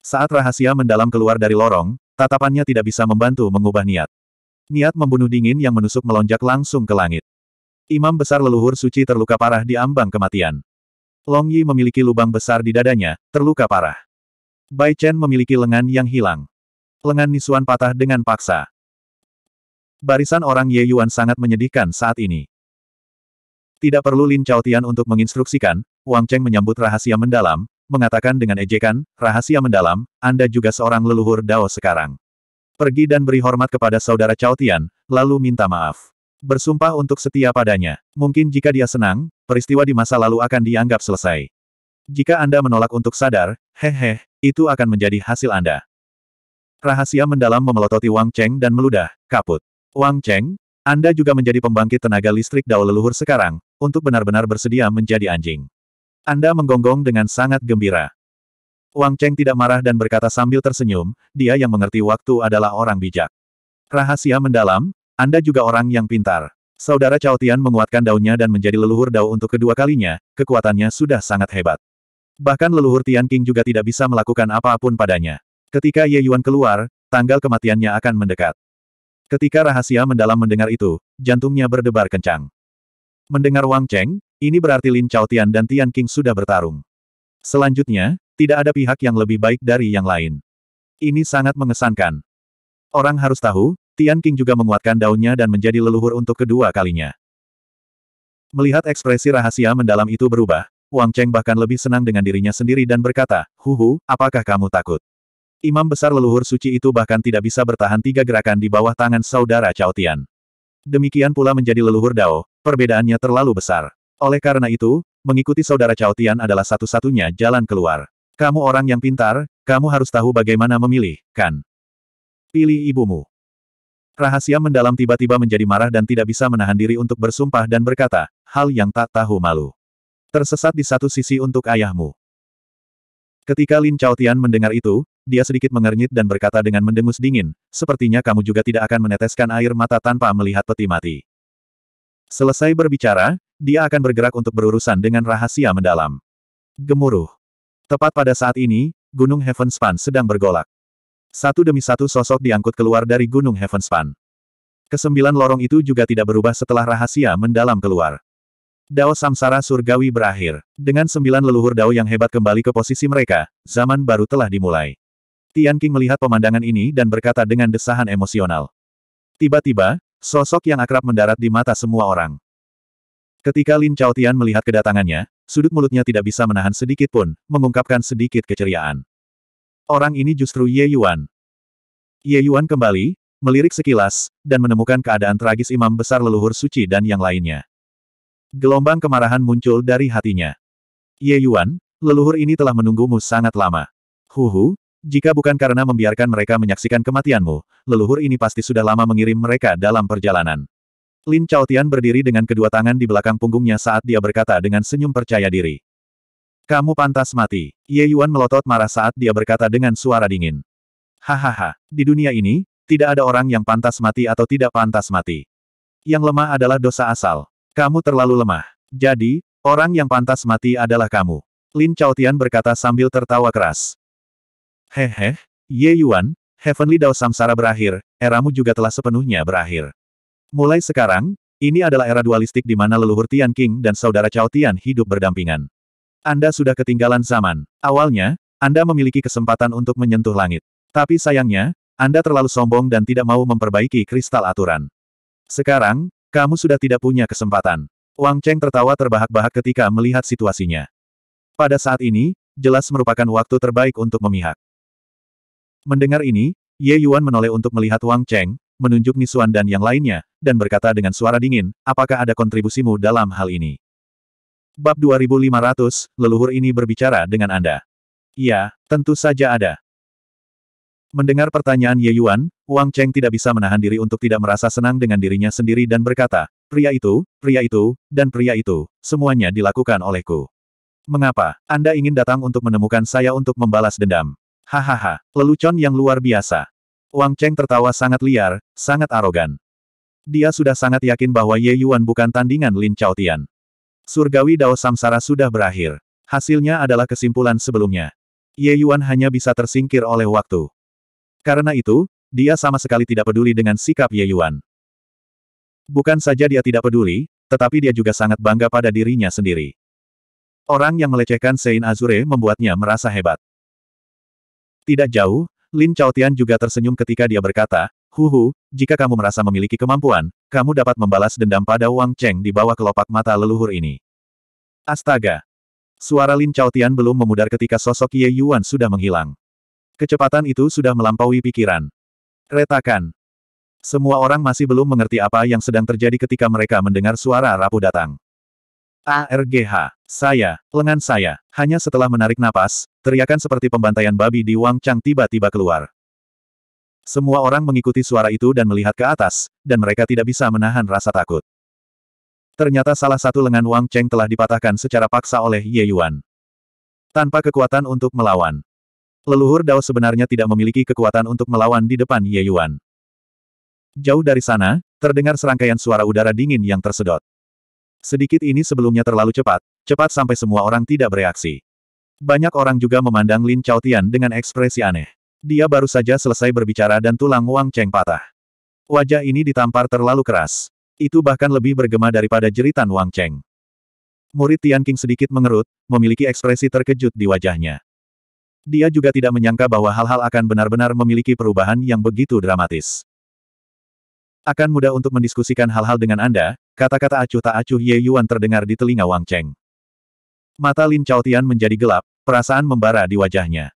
Saat rahasia mendalam keluar dari lorong, tatapannya tidak bisa membantu mengubah niat. Niat membunuh dingin yang menusuk melonjak langsung ke langit. Imam besar leluhur suci terluka parah di ambang kematian. Long Yi memiliki lubang besar di dadanya, terluka parah. Bai Chen memiliki lengan yang hilang. Lengan Nisuan patah dengan paksa. Barisan orang Ye Yuan sangat menyedihkan saat ini. Tidak perlu Lin Chao Tian untuk menginstruksikan, Wang Cheng menyambut rahasia mendalam, mengatakan dengan ejekan, rahasia mendalam, Anda juga seorang leluhur Dao sekarang. Pergi dan beri hormat kepada saudara Cao Tian, lalu minta maaf. Bersumpah untuk setia padanya. Mungkin jika dia senang, peristiwa di masa lalu akan dianggap selesai. Jika Anda menolak untuk sadar, hehe, itu akan menjadi hasil Anda. Rahasia mendalam memelototi Wang Cheng dan meludah, kaput. Wang Cheng, Anda juga menjadi pembangkit tenaga listrik Dao leluhur sekarang, untuk benar-benar bersedia menjadi anjing. Anda menggonggong dengan sangat gembira. Wang Cheng tidak marah dan berkata sambil tersenyum, dia yang mengerti waktu adalah orang bijak. Rahasia mendalam, Anda juga orang yang pintar. Saudara Cao Tian menguatkan daunnya dan menjadi leluhur dao untuk kedua kalinya, kekuatannya sudah sangat hebat. Bahkan leluhur Tian King juga tidak bisa melakukan apapun padanya. Ketika Ye Yuan keluar, tanggal kematiannya akan mendekat. Ketika rahasia mendalam mendengar itu, jantungnya berdebar kencang. Mendengar Wang Cheng, ini berarti Lin Chao Tian dan Tian King sudah bertarung. Selanjutnya, tidak ada pihak yang lebih baik dari yang lain. Ini sangat mengesankan. Orang harus tahu, Tian King juga menguatkan daunnya dan menjadi leluhur untuk kedua kalinya. Melihat ekspresi rahasia mendalam itu berubah, Wang Cheng bahkan lebih senang dengan dirinya sendiri dan berkata, Huhu, apakah kamu takut? Imam besar leluhur suci itu bahkan tidak bisa bertahan tiga gerakan di bawah tangan saudara Chao Tian. Demikian pula menjadi leluhur Dao, Perbedaannya terlalu besar. Oleh karena itu, mengikuti saudara Cao Tian adalah satu-satunya jalan keluar. Kamu orang yang pintar, kamu harus tahu bagaimana memilih, kan? Pilih ibumu. Rahasia mendalam tiba-tiba menjadi marah dan tidak bisa menahan diri untuk bersumpah dan berkata, hal yang tak tahu malu. Tersesat di satu sisi untuk ayahmu. Ketika Lin Tian mendengar itu, dia sedikit mengernyit dan berkata dengan mendengus dingin, sepertinya kamu juga tidak akan meneteskan air mata tanpa melihat peti mati. Selesai berbicara, dia akan bergerak untuk berurusan dengan rahasia mendalam. Gemuruh. Tepat pada saat ini, Gunung Heavenspan sedang bergolak. Satu demi satu sosok diangkut keluar dari Gunung Heavenspan. Kesembilan lorong itu juga tidak berubah setelah rahasia mendalam keluar. Dao Samsara Surgawi berakhir. Dengan sembilan leluhur Dao yang hebat kembali ke posisi mereka, zaman baru telah dimulai. Tian King melihat pemandangan ini dan berkata dengan desahan emosional. Tiba-tiba, Sosok yang akrab mendarat di mata semua orang. Ketika Lin Chaotian melihat kedatangannya, sudut mulutnya tidak bisa menahan sedikit pun, mengungkapkan sedikit keceriaan. Orang ini justru Ye Yuan. Ye Yuan kembali, melirik sekilas, dan menemukan keadaan tragis imam besar leluhur suci dan yang lainnya. Gelombang kemarahan muncul dari hatinya. Ye Yuan, leluhur ini telah menunggumu sangat lama. Huhu, jika bukan karena membiarkan mereka menyaksikan kematianmu, leluhur ini pasti sudah lama mengirim mereka dalam perjalanan. Lin Chaotian berdiri dengan kedua tangan di belakang punggungnya saat dia berkata dengan senyum percaya diri. Kamu pantas mati. Ye Yuan melotot marah saat dia berkata dengan suara dingin. Hahaha, di dunia ini, tidak ada orang yang pantas mati atau tidak pantas mati. Yang lemah adalah dosa asal. Kamu terlalu lemah. Jadi, orang yang pantas mati adalah kamu. Lin Chaotian berkata sambil tertawa keras. Hehe, Ye Yuan, Heavenly Dao Samsara berakhir, eramu juga telah sepenuhnya berakhir. Mulai sekarang, ini adalah era dualistik di mana leluhur Tian King dan saudara Cao Tian hidup berdampingan. Anda sudah ketinggalan zaman. Awalnya, Anda memiliki kesempatan untuk menyentuh langit. Tapi sayangnya, Anda terlalu sombong dan tidak mau memperbaiki kristal aturan. Sekarang, kamu sudah tidak punya kesempatan. Wang Cheng tertawa terbahak-bahak ketika melihat situasinya. Pada saat ini, jelas merupakan waktu terbaik untuk memihak. Mendengar ini, Ye Yuan menoleh untuk melihat Wang Cheng, menunjuk Nisuan dan yang lainnya, dan berkata dengan suara dingin, apakah ada kontribusimu dalam hal ini? Bab 2500, leluhur ini berbicara dengan Anda. Ya, tentu saja ada. Mendengar pertanyaan Ye Yuan, Wang Cheng tidak bisa menahan diri untuk tidak merasa senang dengan dirinya sendiri dan berkata, pria itu, pria itu, dan pria itu, semuanya dilakukan olehku. Mengapa Anda ingin datang untuk menemukan saya untuk membalas dendam? Hahaha, lelucon yang luar biasa. Wang Cheng tertawa sangat liar, sangat arogan. Dia sudah sangat yakin bahwa Ye Yuan bukan tandingan Lin Tian. Surgawi Dao Samsara sudah berakhir. Hasilnya adalah kesimpulan sebelumnya. Ye Yuan hanya bisa tersingkir oleh waktu. Karena itu, dia sama sekali tidak peduli dengan sikap Ye Yuan. Bukan saja dia tidak peduli, tetapi dia juga sangat bangga pada dirinya sendiri. Orang yang melecehkan Sein Azure membuatnya merasa hebat. Tidak jauh, Lin Chaotian juga tersenyum ketika dia berkata, Huhu, jika kamu merasa memiliki kemampuan, kamu dapat membalas dendam pada Wang Cheng di bawah kelopak mata leluhur ini. Astaga! Suara Lin Chaotian belum memudar ketika sosok Ye Yuan sudah menghilang. Kecepatan itu sudah melampaui pikiran. Retakan. Semua orang masih belum mengerti apa yang sedang terjadi ketika mereka mendengar suara rapuh datang. ARGH. Saya, lengan saya. Hanya setelah menarik napas, teriakan seperti pembantaian babi di Wang Chang tiba-tiba keluar. Semua orang mengikuti suara itu dan melihat ke atas, dan mereka tidak bisa menahan rasa takut. Ternyata salah satu lengan Wang Cheng telah dipatahkan secara paksa oleh Ye Yuan. Tanpa kekuatan untuk melawan. Leluhur Dao sebenarnya tidak memiliki kekuatan untuk melawan di depan Ye Yuan. Jauh dari sana, terdengar serangkaian suara udara dingin yang tersedot. Sedikit ini sebelumnya terlalu cepat, cepat sampai semua orang tidak bereaksi. Banyak orang juga memandang Lin Chaotian dengan ekspresi aneh. Dia baru saja selesai berbicara dan tulang Wang Cheng patah. Wajah ini ditampar terlalu keras. Itu bahkan lebih bergema daripada jeritan Wang Cheng. Murid Tian King sedikit mengerut, memiliki ekspresi terkejut di wajahnya. Dia juga tidak menyangka bahwa hal-hal akan benar-benar memiliki perubahan yang begitu dramatis. Akan mudah untuk mendiskusikan hal-hal dengan Anda, Kata-kata acuh tak acuh Ye Yuan terdengar di telinga Wang Cheng. Mata Lin Chao Tian menjadi gelap, perasaan membara di wajahnya.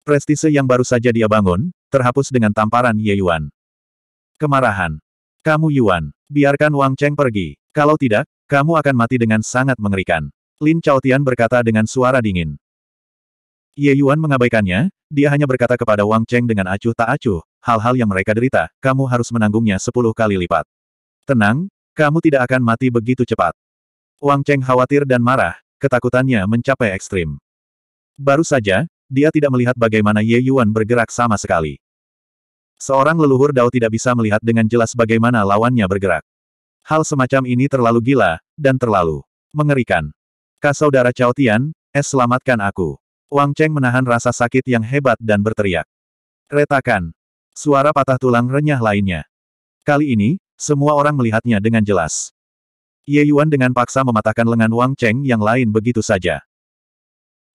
Prestise yang baru saja dia bangun, terhapus dengan tamparan Ye Yuan. Kemarahan. Kamu Yuan, biarkan Wang Cheng pergi. Kalau tidak, kamu akan mati dengan sangat mengerikan. Lin Chao Tian berkata dengan suara dingin. Ye Yuan mengabaikannya, dia hanya berkata kepada Wang Cheng dengan acuh tak acuh, hal-hal yang mereka derita, kamu harus menanggungnya sepuluh kali lipat. Tenang, kamu tidak akan mati begitu cepat. Wang Cheng khawatir dan marah, ketakutannya mencapai ekstrim. Baru saja, dia tidak melihat bagaimana Ye Yuan bergerak sama sekali. Seorang leluhur Dao tidak bisa melihat dengan jelas bagaimana lawannya bergerak. Hal semacam ini terlalu gila, dan terlalu mengerikan. Kasaudara Cao Tian, es selamatkan aku. Wang Cheng menahan rasa sakit yang hebat dan berteriak. Retakan. Suara patah tulang renyah lainnya. Kali ini, semua orang melihatnya dengan jelas. Ye Yuan dengan paksa mematahkan lengan Wang Cheng yang lain begitu saja.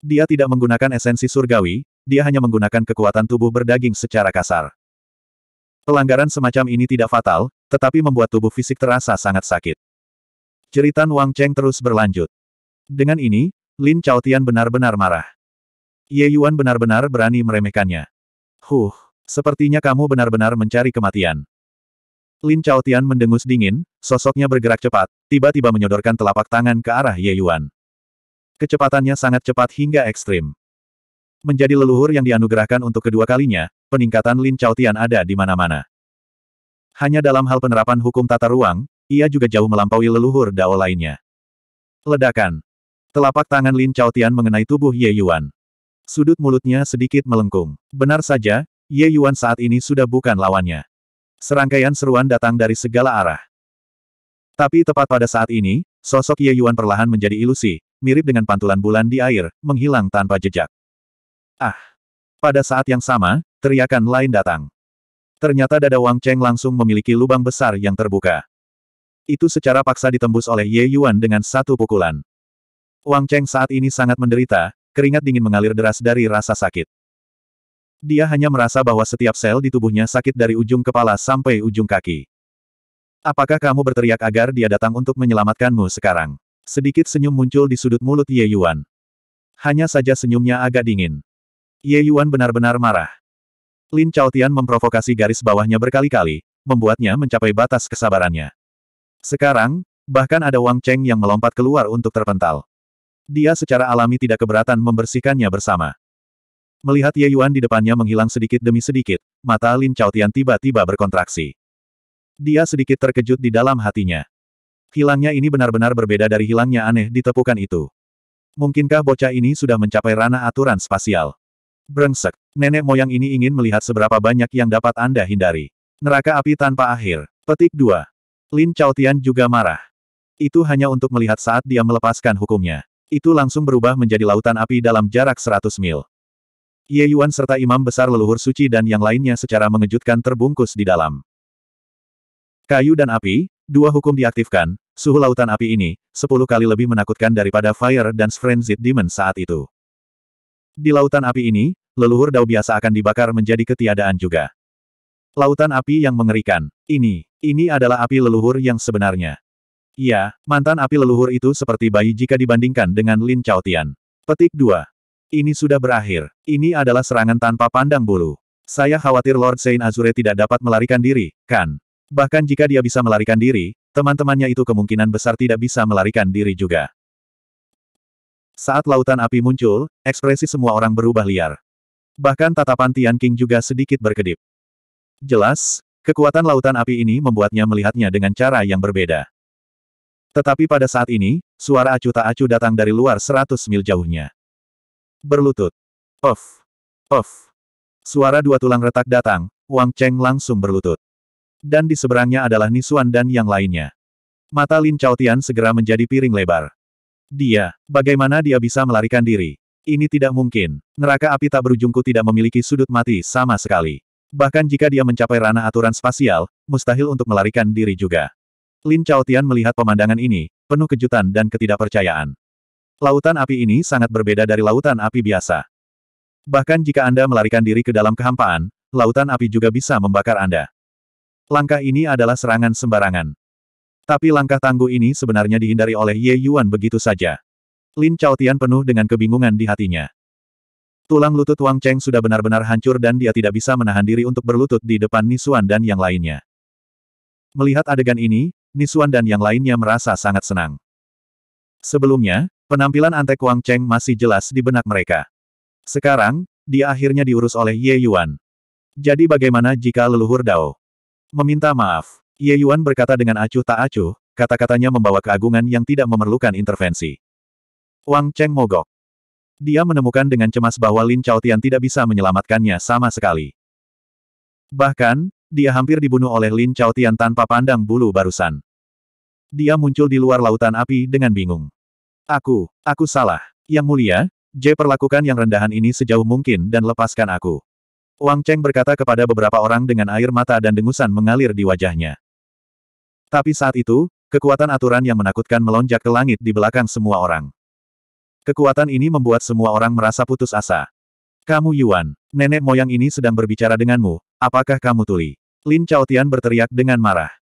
Dia tidak menggunakan esensi surgawi, dia hanya menggunakan kekuatan tubuh berdaging secara kasar. Pelanggaran semacam ini tidak fatal, tetapi membuat tubuh fisik terasa sangat sakit. Cerita Wang Cheng terus berlanjut. Dengan ini, Lin Chaotian benar-benar marah. Ye Yuan benar-benar berani meremehkannya. Huh, sepertinya kamu benar-benar mencari kematian. Lin Chao Tian mendengus dingin, sosoknya bergerak cepat, tiba-tiba menyodorkan telapak tangan ke arah Ye Yuan. Kecepatannya sangat cepat hingga ekstrim. Menjadi leluhur yang dianugerahkan untuk kedua kalinya, peningkatan Lin Chao Tian ada di mana-mana. Hanya dalam hal penerapan hukum tata ruang, ia juga jauh melampaui leluhur dao lainnya. Ledakan. Telapak tangan Lin Chao Tian mengenai tubuh Ye Yuan. Sudut mulutnya sedikit melengkung. Benar saja, Ye Yuan saat ini sudah bukan lawannya. Serangkaian seruan datang dari segala arah. Tapi tepat pada saat ini, sosok Ye Yuan perlahan menjadi ilusi, mirip dengan pantulan bulan di air, menghilang tanpa jejak. Ah! Pada saat yang sama, teriakan lain datang. Ternyata dada Wang Cheng langsung memiliki lubang besar yang terbuka. Itu secara paksa ditembus oleh Ye Yuan dengan satu pukulan. Wang Cheng saat ini sangat menderita, keringat dingin mengalir deras dari rasa sakit. Dia hanya merasa bahwa setiap sel di tubuhnya sakit dari ujung kepala sampai ujung kaki. Apakah kamu berteriak agar dia datang untuk menyelamatkanmu sekarang? Sedikit senyum muncul di sudut mulut Ye Yuan. Hanya saja senyumnya agak dingin. Ye Yuan benar-benar marah. Lin Chao Tian memprovokasi garis bawahnya berkali-kali, membuatnya mencapai batas kesabarannya. Sekarang, bahkan ada Wang Cheng yang melompat keluar untuk terpental. Dia secara alami tidak keberatan membersihkannya bersama. Melihat Ye Yuan di depannya menghilang sedikit demi sedikit, mata Lin Chao Tian tiba-tiba berkontraksi. Dia sedikit terkejut di dalam hatinya. Hilangnya ini benar-benar berbeda dari hilangnya aneh di tepukan itu. Mungkinkah bocah ini sudah mencapai ranah aturan spasial? Brengsek, nenek moyang ini ingin melihat seberapa banyak yang dapat Anda hindari. Neraka api tanpa akhir. Petik 2. Lin Chaotian juga marah. Itu hanya untuk melihat saat dia melepaskan hukumnya. Itu langsung berubah menjadi lautan api dalam jarak 100 mil. Ye Yuan serta imam besar leluhur suci dan yang lainnya secara mengejutkan terbungkus di dalam. Kayu dan api, dua hukum diaktifkan, suhu lautan api ini, sepuluh kali lebih menakutkan daripada Fire dan Frenzied Demon saat itu. Di lautan api ini, leluhur dao biasa akan dibakar menjadi ketiadaan juga. Lautan api yang mengerikan. Ini, ini adalah api leluhur yang sebenarnya. Ya, mantan api leluhur itu seperti bayi jika dibandingkan dengan Lin Chao Tian. Petik 2. Ini sudah berakhir. Ini adalah serangan tanpa pandang bulu. Saya khawatir Lord Saint Azure tidak dapat melarikan diri, kan? Bahkan jika dia bisa melarikan diri, teman-temannya itu kemungkinan besar tidak bisa melarikan diri juga. Saat lautan api muncul, ekspresi semua orang berubah liar. Bahkan tatapan Tian King juga sedikit berkedip. Jelas, kekuatan lautan api ini membuatnya melihatnya dengan cara yang berbeda. Tetapi pada saat ini, suara acu tak acu datang dari luar seratus mil jauhnya. Berlutut. Of, of. Suara dua tulang retak datang, Wang Cheng langsung berlutut. Dan di seberangnya adalah Nisuan dan yang lainnya. Mata Lin Tian segera menjadi piring lebar. Dia, bagaimana dia bisa melarikan diri? Ini tidak mungkin. Neraka api tak berujungku tidak memiliki sudut mati sama sekali. Bahkan jika dia mencapai ranah aturan spasial, mustahil untuk melarikan diri juga. Lin Tian melihat pemandangan ini, penuh kejutan dan ketidakpercayaan. Lautan api ini sangat berbeda dari lautan api biasa. Bahkan jika Anda melarikan diri ke dalam kehampaan, lautan api juga bisa membakar Anda. Langkah ini adalah serangan sembarangan. Tapi langkah tangguh ini sebenarnya dihindari oleh Ye Yuan begitu saja. Lin Chaotian penuh dengan kebingungan di hatinya. Tulang lutut Wang Cheng sudah benar-benar hancur dan dia tidak bisa menahan diri untuk berlutut di depan Nisuan dan yang lainnya. Melihat adegan ini, Nisuan dan yang lainnya merasa sangat senang. Sebelumnya, Penampilan antek Wang Cheng masih jelas di benak mereka. Sekarang, dia akhirnya diurus oleh Ye Yuan. Jadi bagaimana jika leluhur Dao meminta maaf? Ye Yuan berkata dengan acuh tak acuh, kata-katanya membawa keagungan yang tidak memerlukan intervensi. Wang Cheng mogok. Dia menemukan dengan cemas bahwa Lin Chaotian tidak bisa menyelamatkannya sama sekali. Bahkan, dia hampir dibunuh oleh Lin Chaotian tanpa pandang bulu barusan. Dia muncul di luar lautan api dengan bingung. Aku, aku salah. Yang mulia, J perlakukan yang rendahan ini sejauh mungkin dan lepaskan aku. Wang Cheng berkata kepada beberapa orang dengan air mata dan dengusan mengalir di wajahnya. Tapi saat itu, kekuatan aturan yang menakutkan melonjak ke langit di belakang semua orang. Kekuatan ini membuat semua orang merasa putus asa. Kamu Yuan, nenek moyang ini sedang berbicara denganmu, apakah kamu tuli? Lin Chao Tian berteriak dengan marah.